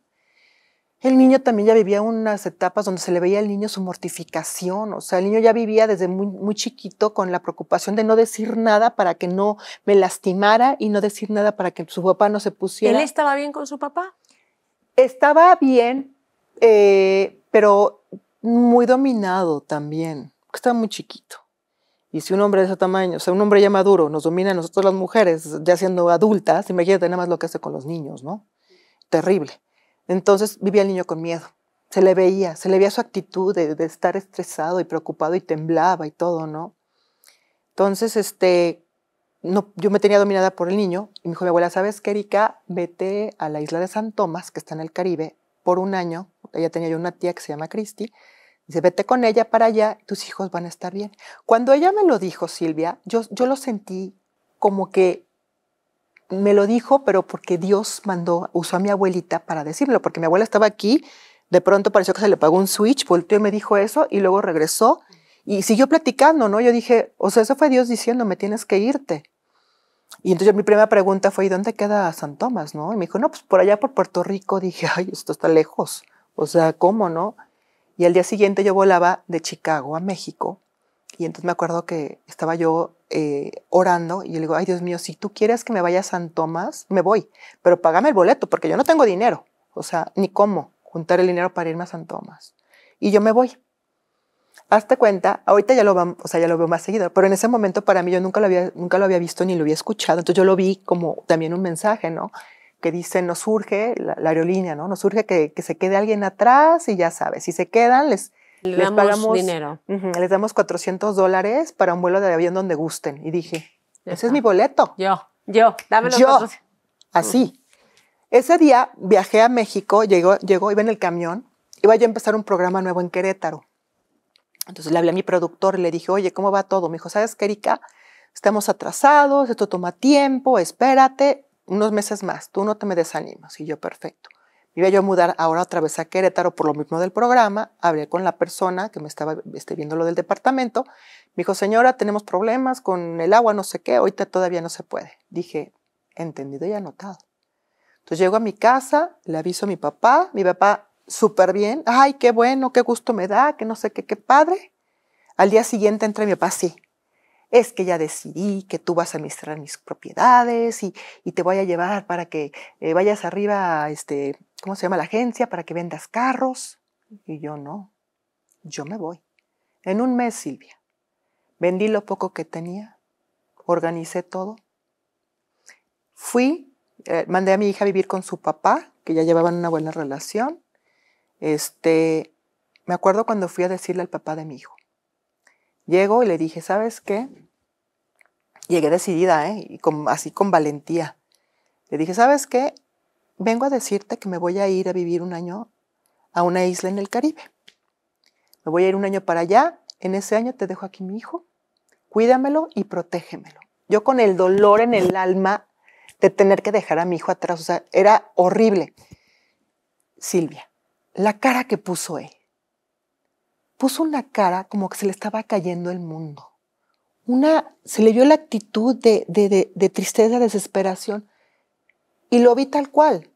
El niño también ya vivía unas etapas donde se le veía al niño su mortificación, o sea, el niño ya vivía desde muy, muy chiquito con la preocupación de no decir nada para que no me lastimara y no decir nada para que su papá no se pusiera. ¿Él estaba bien con su papá? estaba bien, eh, pero muy dominado también, porque estaba muy chiquito. Y si un hombre de ese tamaño, o sea, un hombre ya maduro, nos domina a nosotros las mujeres, ya siendo adultas, imagínate nada más lo que hace con los niños, ¿no? Terrible. Entonces vivía el niño con miedo. Se le veía, se le veía su actitud de estar estresado y preocupado y temblaba y todo, ¿no? Entonces, este, yo me tenía dominada por el niño y me dijo mi abuela, ¿sabes qué, Erika? Vete a la isla de San Tomás, que está en el Caribe, por un año. Ella tenía yo una tía que se llama Cristi. Dice, vete con ella para allá, tus hijos van a estar bien. Cuando ella me lo dijo, Silvia, yo, yo lo sentí como que me lo dijo, pero porque Dios mandó, usó a mi abuelita para decirlo, porque mi abuela estaba aquí, de pronto pareció que se le pagó un switch, volteó y me dijo eso, y luego regresó y siguió platicando, ¿no? Yo dije, o sea, eso fue Dios diciéndome, tienes que irte. Y entonces mi primera pregunta fue, ¿y dónde queda San Tomás, no? Y me dijo, no, pues por allá por Puerto Rico. Dije, ay, esto está lejos. O sea, ¿cómo, no? Y al día siguiente yo volaba de Chicago a México. Y entonces me acuerdo que estaba yo eh, orando y yo le digo, ay Dios mío, si tú quieres que me vaya a San Tomás, me voy, pero págame el boleto porque yo no tengo dinero, o sea, ni cómo juntar el dinero para irme a San Tomás. Y yo me voy hazte cuenta, ahorita ya lo, ya lo veo más seguido, pero en ese momento para mí yo nunca lo, había, nunca lo había visto ni lo había escuchado, entonces yo lo vi como también un mensaje, ¿no? Que dice, nos surge la, aerolínea, ¿no? Nos surge que, se quede alguien atrás y ya sabes, si se quedan les... pagamos, dinero. les damos 400 dólares para un vuelo de avión donde gusten. Y dije, ese es mi boleto. Yo, yo, dame los yo, Así. Ese día viajé a México, llegó, llegó, iba en el camión, iba yo a empezar un programa nuevo en Querétaro entonces le hablé a mi productor y le dije, oye, ¿cómo va todo? Me dijo, ¿sabes qué, Estamos atrasados, esto toma tiempo, espérate, unos meses más, tú no te me desanimas. Y yo, perfecto. Me iba a mudar ahora otra vez a Querétaro por lo mismo del programa, hablé con la persona que me estaba este, viendo lo del departamento, me dijo, señora, tenemos problemas con el agua, no sé qué, ahorita todavía no se puede. Dije, entendido y anotado. Entonces llego a mi casa, le aviso a mi papá, mi papá súper bien, ay, qué bueno, qué gusto me da, que no sé qué, qué padre. Al día siguiente entra mi papá, sí, es que ya decidí que tú vas a administrar mis propiedades y, te voy a llevar para que eh, vayas arriba a este, ¿cómo se llama la agencia? Para que vendas carros. Y yo no, yo me voy. En un mes, Silvia, vendí lo poco que tenía, organicé todo. Fui, eh, mandé a mi hija a vivir con su papá, que ya llevaban una buena relación. Este, me acuerdo cuando fui a decirle al papá de mi hijo. Llego y le dije, ¿sabes qué? Llegué decidida, ¿eh? Y así con valentía. Le dije, ¿sabes qué? Vengo a decirte que me voy a ir a vivir un año a una isla en el Caribe. Me voy a ir un año para allá. En ese año te dejo aquí mi hijo. Cuídamelo y protégemelo. Yo con el dolor en el alma de tener que dejar a mi hijo atrás, o sea, era horrible. Silvia, la cara que puso él. Puso una cara como que se le estaba cayendo el mundo. Una, se le vio la actitud de, de tristeza, desesperación, y lo vi tal cual.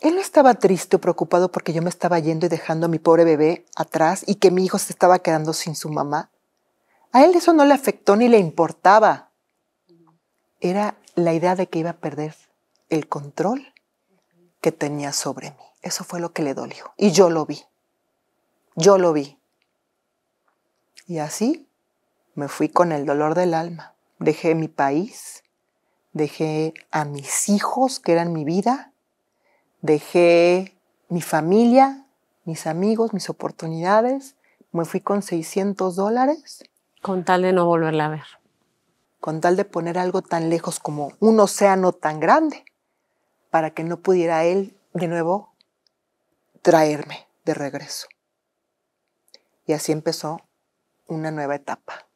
Él no estaba triste o preocupado porque yo me estaba yendo y dejando a mi pobre bebé atrás y que mi hijo se estaba quedando sin su mamá. A él eso no le afectó ni le importaba. Era la idea de que iba a perder el control que tenía sobre mí. Eso fue lo que le dolió. Y yo lo vi. Yo lo vi. Y así me fui con el dolor del alma. Dejé mi país, dejé a mis hijos, que eran mi vida, dejé mi familia, mis amigos, mis oportunidades. Me fui con 600 dólares. Con tal de no volverla a ver. Con tal de poner algo tan lejos como un océano tan grande, para que no pudiera él de nuevo traerme de regreso. Y así empezó una nueva etapa.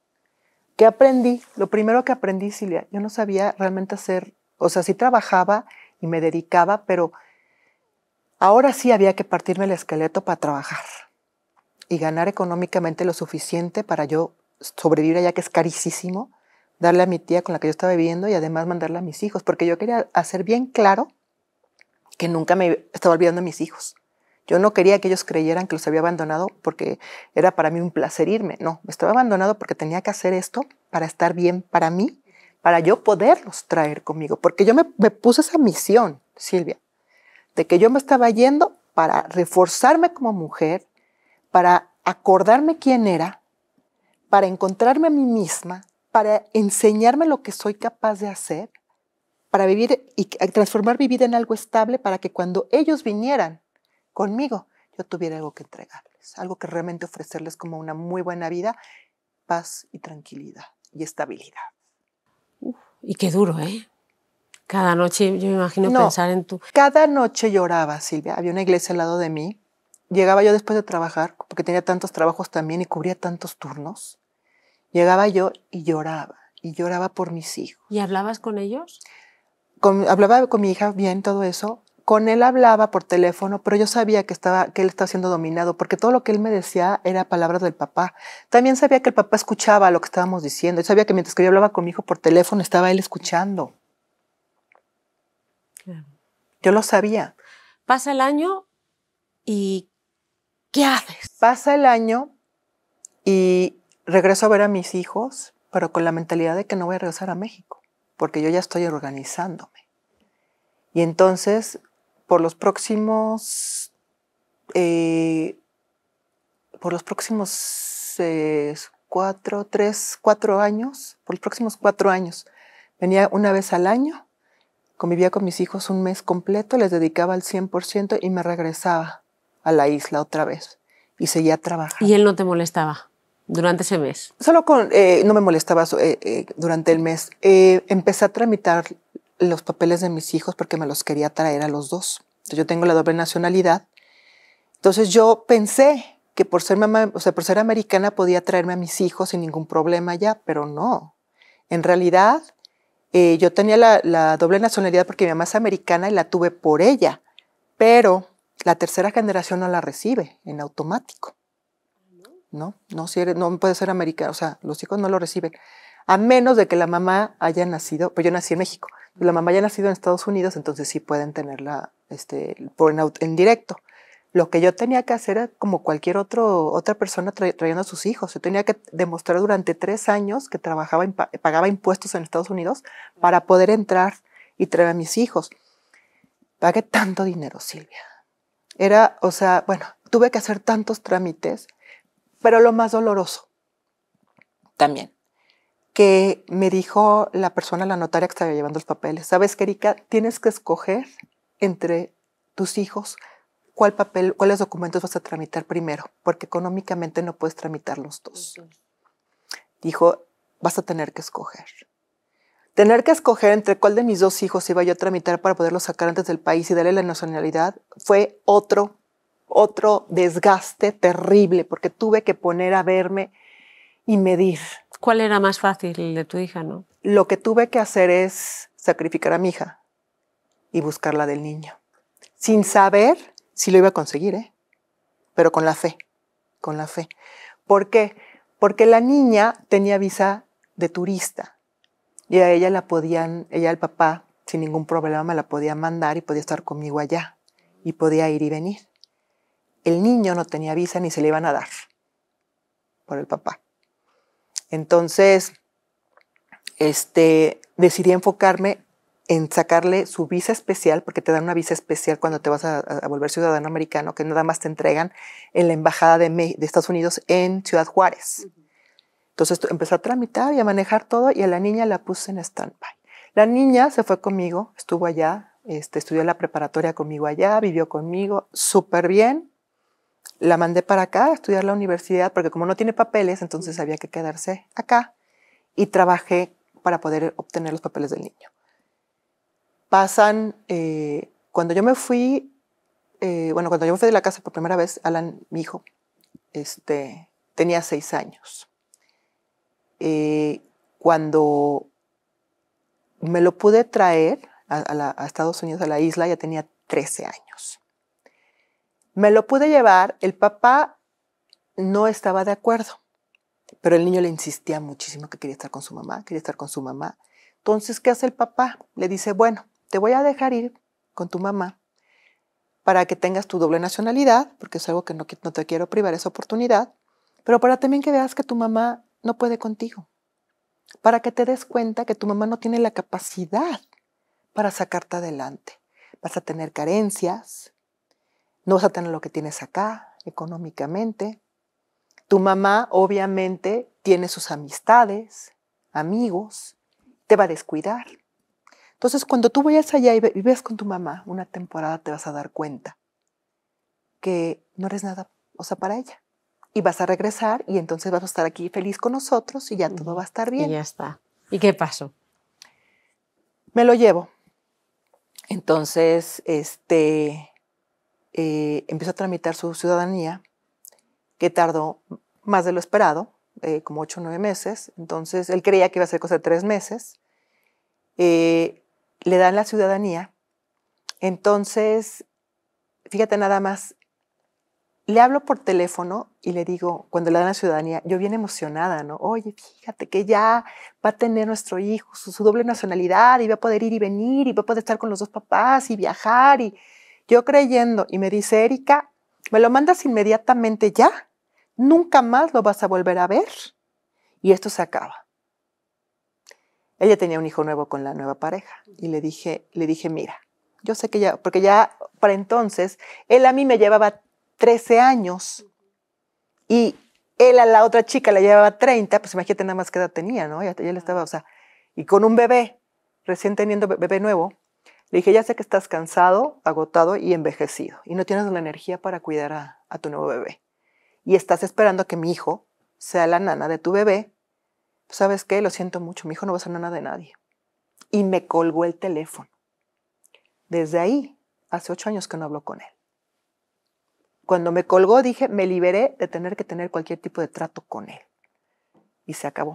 que aprendí? Lo primero que aprendí, Silvia, yo no sabía realmente hacer, o sea, sí trabajaba y me dedicaba, pero ahora sí había que partirme el esqueleto para trabajar y ganar económicamente lo suficiente para yo sobrevivir allá, que es carísimo, darle a mi tía con la que yo estaba viviendo y además mandarle a mis hijos, porque yo quería hacer bien claro que nunca me estaba olvidando de mis hijos. Yo no quería que ellos creyeran que los había abandonado porque era para mí un placer irme. No, me estaba abandonado porque tenía que hacer esto para estar bien para mí, para yo poderlos traer conmigo. Porque yo me, me puse esa misión, Silvia, de que yo me estaba yendo para reforzarme como mujer, para acordarme quién era, para encontrarme a mí misma, para enseñarme lo que soy capaz de hacer, para vivir y transformar mi vida en algo estable para que cuando ellos vinieran conmigo, yo tuviera algo que entregarles, algo que realmente ofrecerles como una muy buena vida, paz y tranquilidad y estabilidad. y qué duro, ¿eh? Cada noche, yo me imagino pensar en tu... Cada noche lloraba, Silvia. Había una iglesia al lado de mí. Llegaba yo después de trabajar, porque tenía tantos trabajos también y cubría tantos turnos. Llegaba yo y lloraba, y lloraba por mis hijos. ¿Y hablabas con ellos? hablaba con mi hija bien, todo eso, con él hablaba por teléfono, pero yo sabía que, estaba, que él estaba siendo dominado, porque todo lo que él me decía era palabras del papá. También sabía que el papá escuchaba lo que estábamos diciendo. Yo sabía que mientras que yo hablaba con mi hijo por teléfono, estaba él escuchando. Yo lo sabía. Pasa el año y ¿qué haces? Pasa el año y regreso a ver a mis hijos, pero con la mentalidad de que no voy a regresar a México, porque yo ya estoy organizándome. Y entonces por los próximos, eh, por los próximos eh, cuatro, tres, cuatro años, por los próximos cuatro años. Venía una vez al año, convivía con mis hijos un mes completo, les dedicaba al 100% y me regresaba a la isla otra vez y seguía trabajando. ¿Y él no te molestaba durante ese mes? Solo con, eh, no me molestaba durante el mes. empecé a tramitar los papeles de mis hijos porque me los quería traer a los dos. Entonces, yo tengo la doble nacionalidad. Entonces yo pensé que por ser, mamá, o sea, por ser americana podía traerme a mis hijos sin ningún problema ya, pero no. En realidad, eh, yo tenía la, doble nacionalidad porque mi mamá es americana y la tuve por ella, pero la tercera generación no la recibe en automático. No, no, puede ser americana, o sea, los hijos no lo reciben, a menos de que la mamá haya nacido, pues yo nací en México, la mamá ya ha nacido en Estados Unidos, entonces sí pueden tenerla este, por en, directo. Lo que yo tenía que hacer era como cualquier otro, otra persona trayendo a sus hijos. Yo tenía que demostrar durante tres años que trabajaba, pagaba impuestos en Estados Unidos para poder entrar y traer a mis hijos. Pagué tanto dinero, Silvia. Era, o sea, bueno, tuve que hacer tantos trámites, pero lo más doloroso también que me dijo la persona, la notaria que estaba llevando los papeles, sabes que Erika, tienes que escoger entre tus hijos cuál papel, cuáles documentos vas a tramitar primero, porque económicamente no puedes tramitar los dos. Dijo, vas a tener que escoger. Tener que escoger entre cuál de mis dos hijos iba yo a tramitar para poderlo sacar antes del país y darle la nacionalidad fue otro, otro desgaste terrible, porque tuve que poner a verme y medir ¿Cuál era más fácil de tu hija, no? Lo que tuve que hacer es sacrificar a mi hija y buscarla del niño. Sin saber si lo iba a conseguir, ¿eh? Pero con la fe, con la fe. ¿Por qué? Porque la niña tenía visa de turista y a ella la podían, ella el papá, sin ningún problema me la podía mandar y podía estar conmigo allá y podía ir y venir. El niño no tenía visa ni se le iban a dar por el papá. Entonces, este, decidí enfocarme en sacarle su visa especial, porque te dan una visa especial cuando te vas a, volver ciudadano americano, que nada más te entregan en la Embajada de, Estados Unidos en Ciudad Juárez. Entonces empecé a tramitar y a manejar todo y a la niña la puse en stand La niña se fue conmigo, estuvo allá, este, estudió la preparatoria conmigo allá, vivió conmigo, súper bien, la mandé para acá a estudiar la universidad, porque como no tiene papeles, entonces había que quedarse acá y trabajé para poder obtener los papeles del niño. Pasan, eh, cuando yo me fui, eh, bueno, cuando yo me fui de la casa por primera vez, Alan, mi hijo, este, tenía seis años. Eh, cuando me lo pude traer a, a Estados Unidos, a la isla, ya tenía 13 años. Me lo pude llevar, el papá no estaba de acuerdo, pero el niño le insistía muchísimo que quería estar con su mamá, quería estar con su mamá. Entonces, ¿qué hace el papá? Le dice, bueno, te voy a dejar ir con tu mamá para que tengas tu doble nacionalidad, porque es algo que no, te quiero privar esa oportunidad, pero para también que veas que tu mamá no puede contigo, para que te des cuenta que tu mamá no tiene la capacidad para sacarte adelante. Vas a tener carencias, no vas a tener lo que tienes acá económicamente. Tu mamá obviamente tiene sus amistades, amigos, te va a descuidar. Entonces, cuando tú vayas allá y vives con tu mamá una temporada, te vas a dar cuenta que no eres nada, o para ella. Y vas a regresar y entonces vas a estar aquí feliz con nosotros y ya todo va a estar bien. Y ya está. ¿Y qué pasó? Me lo llevo. Entonces, este, eh, empezó a tramitar su ciudadanía, que tardó más de lo esperado, eh, como ocho o nueve meses. Entonces, él creía que iba a ser cosa de tres meses. Eh, le dan la ciudadanía. Entonces, fíjate nada más, le hablo por teléfono y le digo, cuando le dan la ciudadanía, yo bien emocionada, ¿no? Oye, fíjate que ya va a tener nuestro hijo su doble nacionalidad y va a poder ir y venir y va a poder estar con los dos papás y viajar y yo creyendo, y me dice Erika, me lo mandas inmediatamente ya, nunca más lo vas a volver a ver. Y esto se acaba. Ella tenía un hijo nuevo con la nueva pareja y le dije, le dije, mira, yo sé que ya, porque ya para entonces, él a mí me llevaba 13 años y él a la otra chica le llevaba 30, pues imagínate nada más qué edad tenía, ¿no? ya le estaba, y con un bebé, recién teniendo bebé nuevo, le dije, ya sé que estás cansado, agotado y envejecido y no tienes la energía para cuidar a, tu nuevo bebé. Y estás esperando a que mi hijo sea la nana de tu bebé. Pues, ¿Sabes qué? Lo siento mucho, mi hijo no va a ser nana de nadie. Y me colgó el teléfono. Desde ahí, hace ocho años que no hablo con él. Cuando me colgó dije, me liberé de tener que tener cualquier tipo de trato con él. Y se acabó.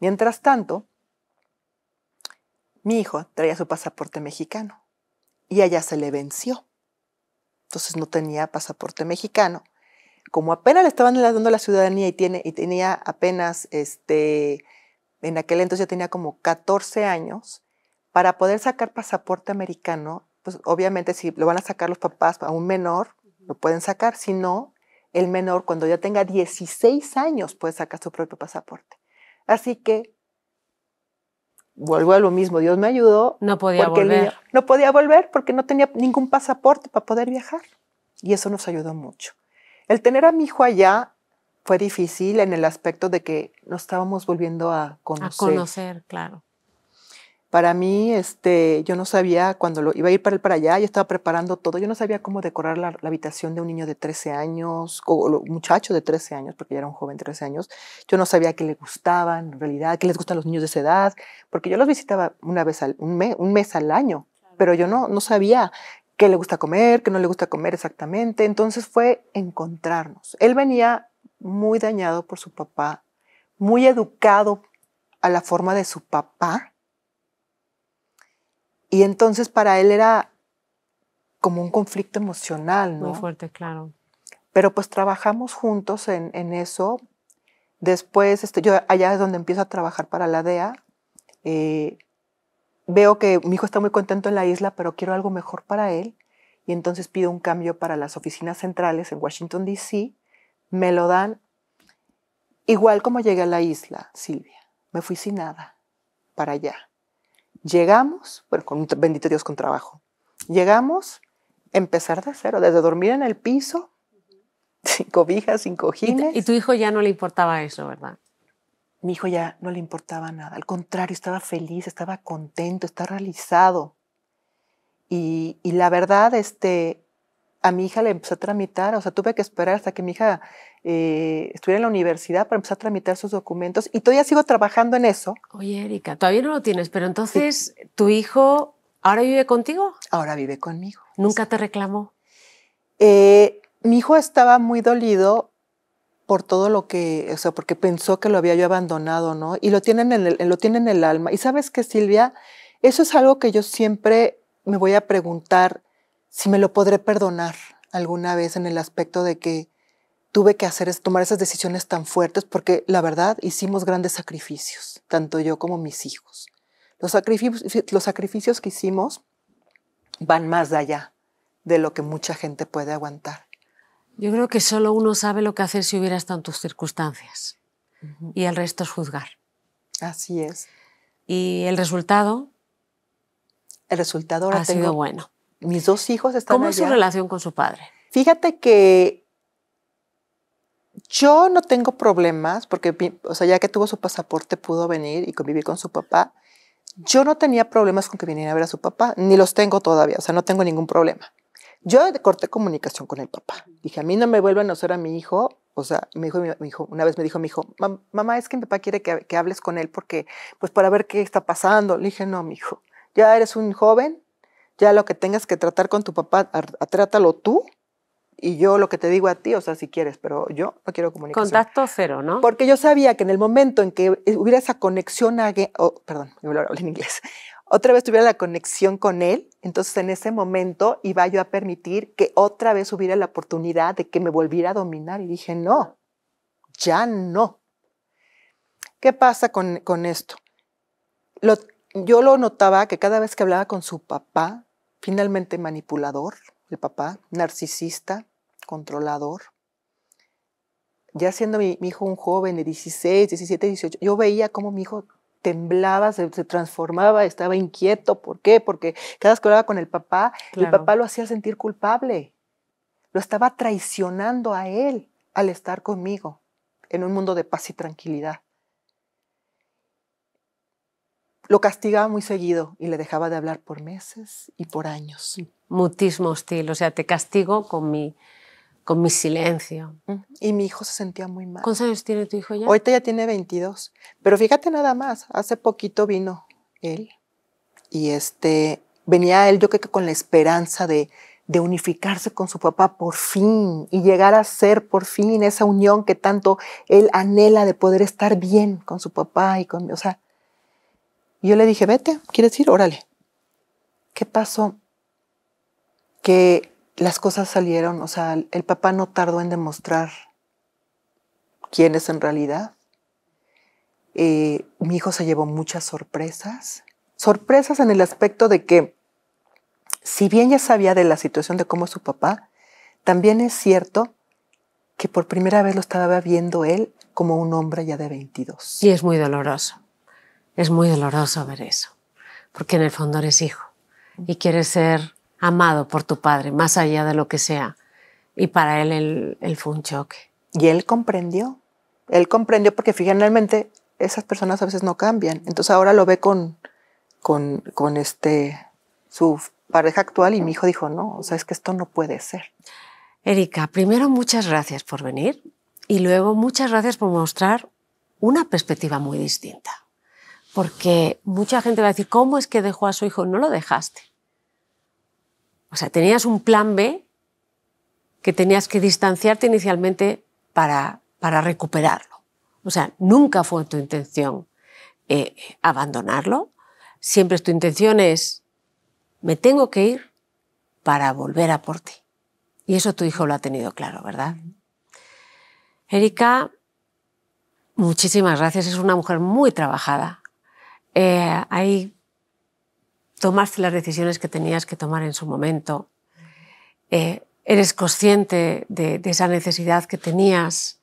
Mientras tanto, mi hijo traía su pasaporte mexicano y allá se le venció. Entonces no tenía pasaporte mexicano. Como apenas le estaban dando la ciudadanía y, tiene, y tenía apenas, este, en aquel entonces ya tenía como 14 años, para poder sacar pasaporte americano, pues obviamente si lo van a sacar los papás a un menor, lo pueden sacar, si no, el menor cuando ya tenga 16 años puede sacar su propio pasaporte. Así que vuelvo a lo mismo, Dios me ayudó. No podía volver. no podía volver porque no tenía ningún pasaporte para poder viajar. Y eso nos ayudó mucho. El tener a mi hijo allá fue difícil en el aspecto de que nos estábamos volviendo a conocer. A conocer, claro. Para mí, este, yo no sabía cuando lo, iba a ir para el para allá, yo estaba preparando todo, yo no sabía cómo decorar la, habitación de un niño de 13 años, o, muchacho de 13 años, porque ya era un joven de 13 años, yo no sabía qué le gustaban en realidad, qué les gustan los niños de esa edad, porque yo los visitaba una vez al, un, mes, un mes al año, pero yo no, no sabía qué le gusta comer, qué no le gusta comer exactamente, entonces fue encontrarnos. Él venía muy dañado por su papá, muy educado a la forma de su papá, y entonces para él era como un conflicto emocional, ¿no? Muy fuerte, claro. Pero pues trabajamos juntos en, eso. Después, este, yo allá es donde empiezo a trabajar para la DEA. Eh, veo que mi hijo está muy contento en la isla, pero quiero algo mejor para él. Y entonces pido un cambio para las oficinas centrales en Washington, D.C. Me lo dan. Igual como llegué a la isla, Silvia, me fui sin nada para allá. Llegamos, bueno, con bendito Dios con trabajo. Llegamos, a empezar de cero, desde dormir en el piso, sin cobijas, sin cojines. ¿Y, tu hijo ya no le importaba eso, ¿verdad? Mi hijo ya no le importaba nada. Al contrario, estaba feliz, estaba contento, estaba realizado. Y, la verdad, este, a mi hija le empezó a tramitar, o sea, tuve que esperar hasta que mi hija eh, en la universidad para empezar a tramitar sus documentos y todavía sigo trabajando en eso. Oye, Erika, todavía no lo tienes, pero entonces tu hijo ahora vive contigo. Ahora vive conmigo. ¿Nunca te reclamó? Eh, mi hijo estaba muy dolido por todo lo que, o sea, porque pensó que lo había yo abandonado, ¿no? Y lo tienen lo tiene en el alma. Y sabes que, Silvia, eso es algo que yo siempre me voy a preguntar si me lo podré perdonar alguna vez en el aspecto de que tuve que hacer es tomar esas decisiones tan fuertes porque la verdad hicimos grandes sacrificios, tanto yo como mis hijos. Los sacrificios, los sacrificios que hicimos van más allá de lo que mucha gente puede aguantar. Yo creo que solo uno sabe lo que hacer si hubieras estado tus circunstancias y el resto es juzgar. Así es. ¿Y el resultado? El resultado ha sido bueno. Mis dos hijos están ¿Cómo es su relación con su padre? Fíjate que yo no tengo problemas, porque, o sea, ya que tuvo su pasaporte, pudo venir y convivir con su papá. Yo no tenía problemas con que viniera a ver a su papá, ni los tengo todavía, o sea, no tengo ningún problema. Yo corté comunicación con el papá. Dije, a mí no me vuelven a conocer a mi hijo. O sea, mi hijo, mi hijo una vez me dijo mi hijo, mamá, es que mi papá quiere que, hables con él porque, pues para ver qué está pasando. Le dije, no, mi hijo, ya eres un joven, ya lo que tengas que tratar con tu papá, trátalo tú y yo lo que te digo a ti, o sea, si quieres, pero yo no quiero comunicación. Contacto cero, ¿no? Porque yo sabía que en el momento en que hubiera esa conexión, a, oh, perdón, lo hablo en inglés, otra vez tuviera la conexión con él, entonces en ese momento iba yo a permitir que otra vez hubiera la oportunidad de que me volviera a dominar. Y dije, no, ya no. ¿Qué pasa con, esto? yo lo notaba que cada vez que hablaba con su papá, finalmente manipulador, el papá, narcisista, controlador. Ya siendo mi, hijo un joven de 16, 17, 18, yo veía cómo mi hijo temblaba, se, transformaba, estaba inquieto. ¿Por qué? Porque cada vez que hablaba con el papá, el papá lo hacía sentir culpable. Lo estaba traicionando a él al estar conmigo en un mundo de paz y tranquilidad. Lo castigaba muy seguido y le dejaba de hablar por meses y por años. Mutismo hostil, o sea, te castigo con mi con mi silencio. Y mi hijo se sentía muy mal. ¿Cuántos años tiene tu hijo ya? Ahorita ya tiene 22. Pero fíjate nada más, hace poquito vino él y este venía él yo creo que con la esperanza de, unificarse con su papá por fin y llegar a ser por fin esa unión que tanto él anhela de poder estar bien con su papá y con, o sea, yo le dije, vete, ¿quieres ir? Órale. ¿Qué pasó? Que las cosas salieron, o sea, el papá no tardó en demostrar quién es en realidad. Eh, mi hijo se llevó muchas sorpresas, sorpresas en el aspecto de que, si bien ya sabía de la situación de cómo es su papá, también es cierto que por primera vez lo estaba viendo él como un hombre ya de 22. Y es muy doloroso, es muy doloroso ver eso, porque en el fondo eres hijo y quieres ser amado por tu padre, más allá de lo que sea. Y para él, el fue un choque. Y él comprendió. Él comprendió porque finalmente esas personas a veces no cambian. Entonces ahora lo ve con, con, con este, su pareja actual y mi hijo dijo, no, o sea, es que esto no puede ser. Erika, primero muchas gracias por venir y luego muchas gracias por mostrar una perspectiva muy distinta. Porque mucha gente va a decir, ¿cómo es que dejó a su hijo? No lo dejaste. O sea, tenías un plan B que tenías que distanciarte inicialmente para, para recuperarlo. O sea, nunca fue tu intención eh, abandonarlo. Siempre tu intención es, me tengo que ir para volver a por ti. Y eso tu hijo lo ha tenido claro, ¿verdad? Erika, muchísimas gracias. Es una mujer muy trabajada. Eh, hay tomaste las decisiones que tenías que tomar en su momento, eh, eres consciente de, esa necesidad que tenías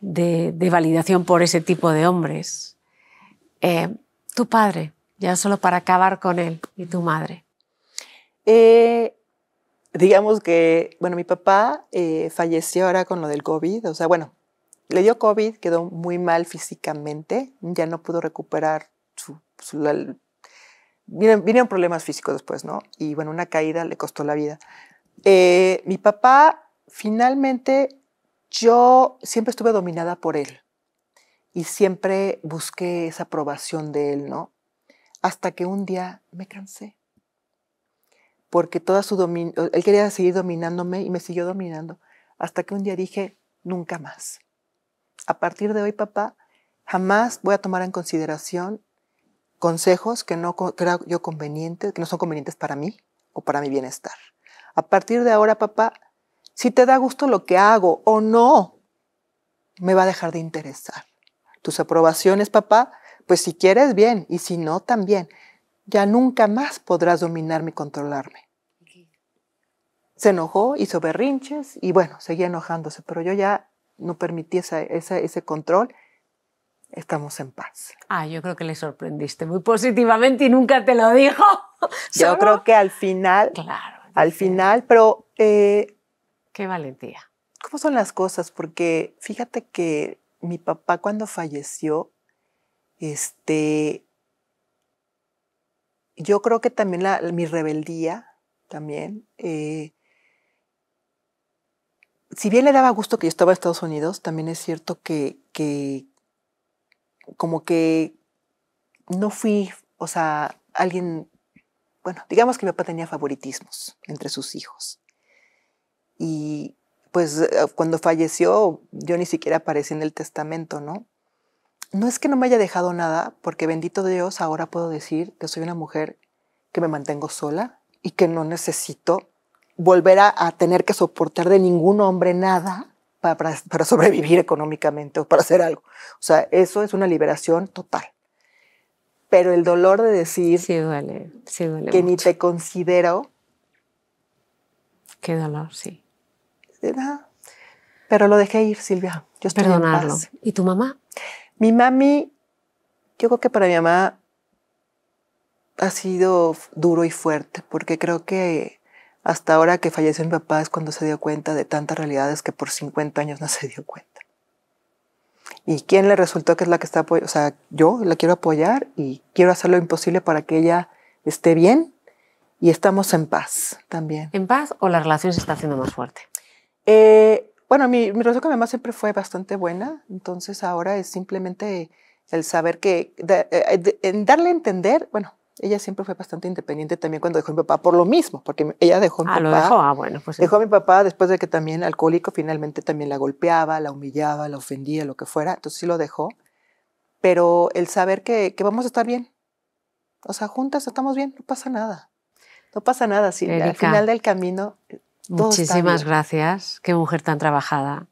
de, validación por ese tipo de hombres. Eh, tu padre, ya solo para acabar con él, y tu madre. Eh, digamos que, bueno, mi papá falleció ahora con lo del COVID, o sea, bueno, le dio COVID, quedó muy mal físicamente, ya no pudo recuperar su, su vinieron, problemas físicos después, ¿no? Y bueno, una caída le costó la vida. Eh, mi papá, finalmente, yo siempre estuve dominada por él y siempre busqué esa aprobación de él, ¿no? Hasta que un día me cansé. Porque toda su dominio, él quería seguir dominándome y me siguió dominando. Hasta que un día dije, nunca más. A partir de hoy, papá, jamás voy a tomar en consideración consejos que no creo yo convenientes, que no son convenientes para mí o para mi bienestar. A partir de ahora, papá, si te da gusto lo que hago o no, me va a dejar de interesar. Tus aprobaciones, papá, pues si quieres, bien, y si no, también. Ya nunca más podrás dominarme y controlarme. Se enojó, hizo berrinches y bueno, seguía enojándose, pero yo ya no permití ese control estamos en paz. Ah, yo creo que le sorprendiste muy positivamente y nunca te lo dijo. Yo creo que al final, claro, al final, pero... Eh, Qué valentía. ¿Cómo son las cosas? Porque fíjate que mi papá cuando falleció, este, yo creo que también la, mi rebeldía, también, eh, si bien le daba gusto que yo estaba en Estados Unidos, también es cierto que, como que no fui, o sea, alguien, bueno, digamos que mi papá tenía favoritismos entre sus hijos. Y pues eh, cuando falleció, yo ni siquiera aparecí en el testamento, ¿no? No es que no me haya dejado nada, porque bendito Dios, ahora puedo decir que soy una mujer que me mantengo sola y que no necesito volver a, a tener que soportar de ningún hombre nada para, para sobrevivir económicamente o para hacer algo. O sea, eso es una liberación total. Pero el dolor de decir sí, sí, duele que ni te considero. Qué dolor, sí. ¿verdad? Pero lo dejé ir, Silvia. Yo estoy Perdonarlo. ¿Y tu mamá? Mi mami, yo creo que para mi mamá ha sido duro y fuerte, porque creo que hasta ahora que falleció mi papá es cuando se dio cuenta de tantas realidades que por 50 años no se dio cuenta. ¿Y quién le resultó que es la que está apoyando? O sea, yo la quiero apoyar y quiero hacer lo imposible para que ella esté bien y estamos en paz también. ¿En paz o la relación se está haciendo más fuerte? Eh, bueno, mi, relación con mi mamá siempre fue bastante buena, entonces ahora es simplemente el saber que, eh, en darle a entender, bueno, ella siempre fue bastante independiente también cuando dejó a mi papá, por lo mismo, porque ella dejó a mi ah, papá. Lo Ah, bueno, pues Dejó a mi papá después de que también alcohólico finalmente también la golpeaba, la humillaba, la ofendía, lo que fuera. Entonces sí lo dejó. Pero el saber que, vamos a estar bien. O sea, juntas estamos bien, no pasa nada. No pasa nada, sí. al final del camino. Eh, muchísimas gracias. Qué mujer tan trabajada.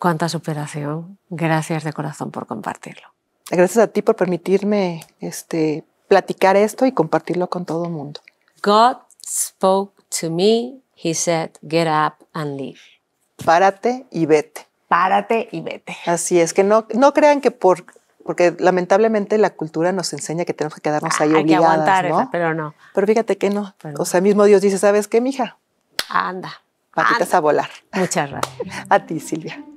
Cuánta superación. Gracias de corazón por compartirlo. Gracias a ti por permitirme este, platicar esto y compartirlo con todo el mundo. God spoke to me. He said, get up and leave. Párate y vete. Párate y vete. Así es, que no, no crean que por porque lamentablemente la cultura nos enseña que tenemos que quedarnos ahí ah, obligadas, aguantar, pero no. Pero fíjate que no. o sea, mismo Dios dice, ¿sabes qué, mija? Anda. Patitas anda. a volar. Muchas gracias. A ti, Silvia.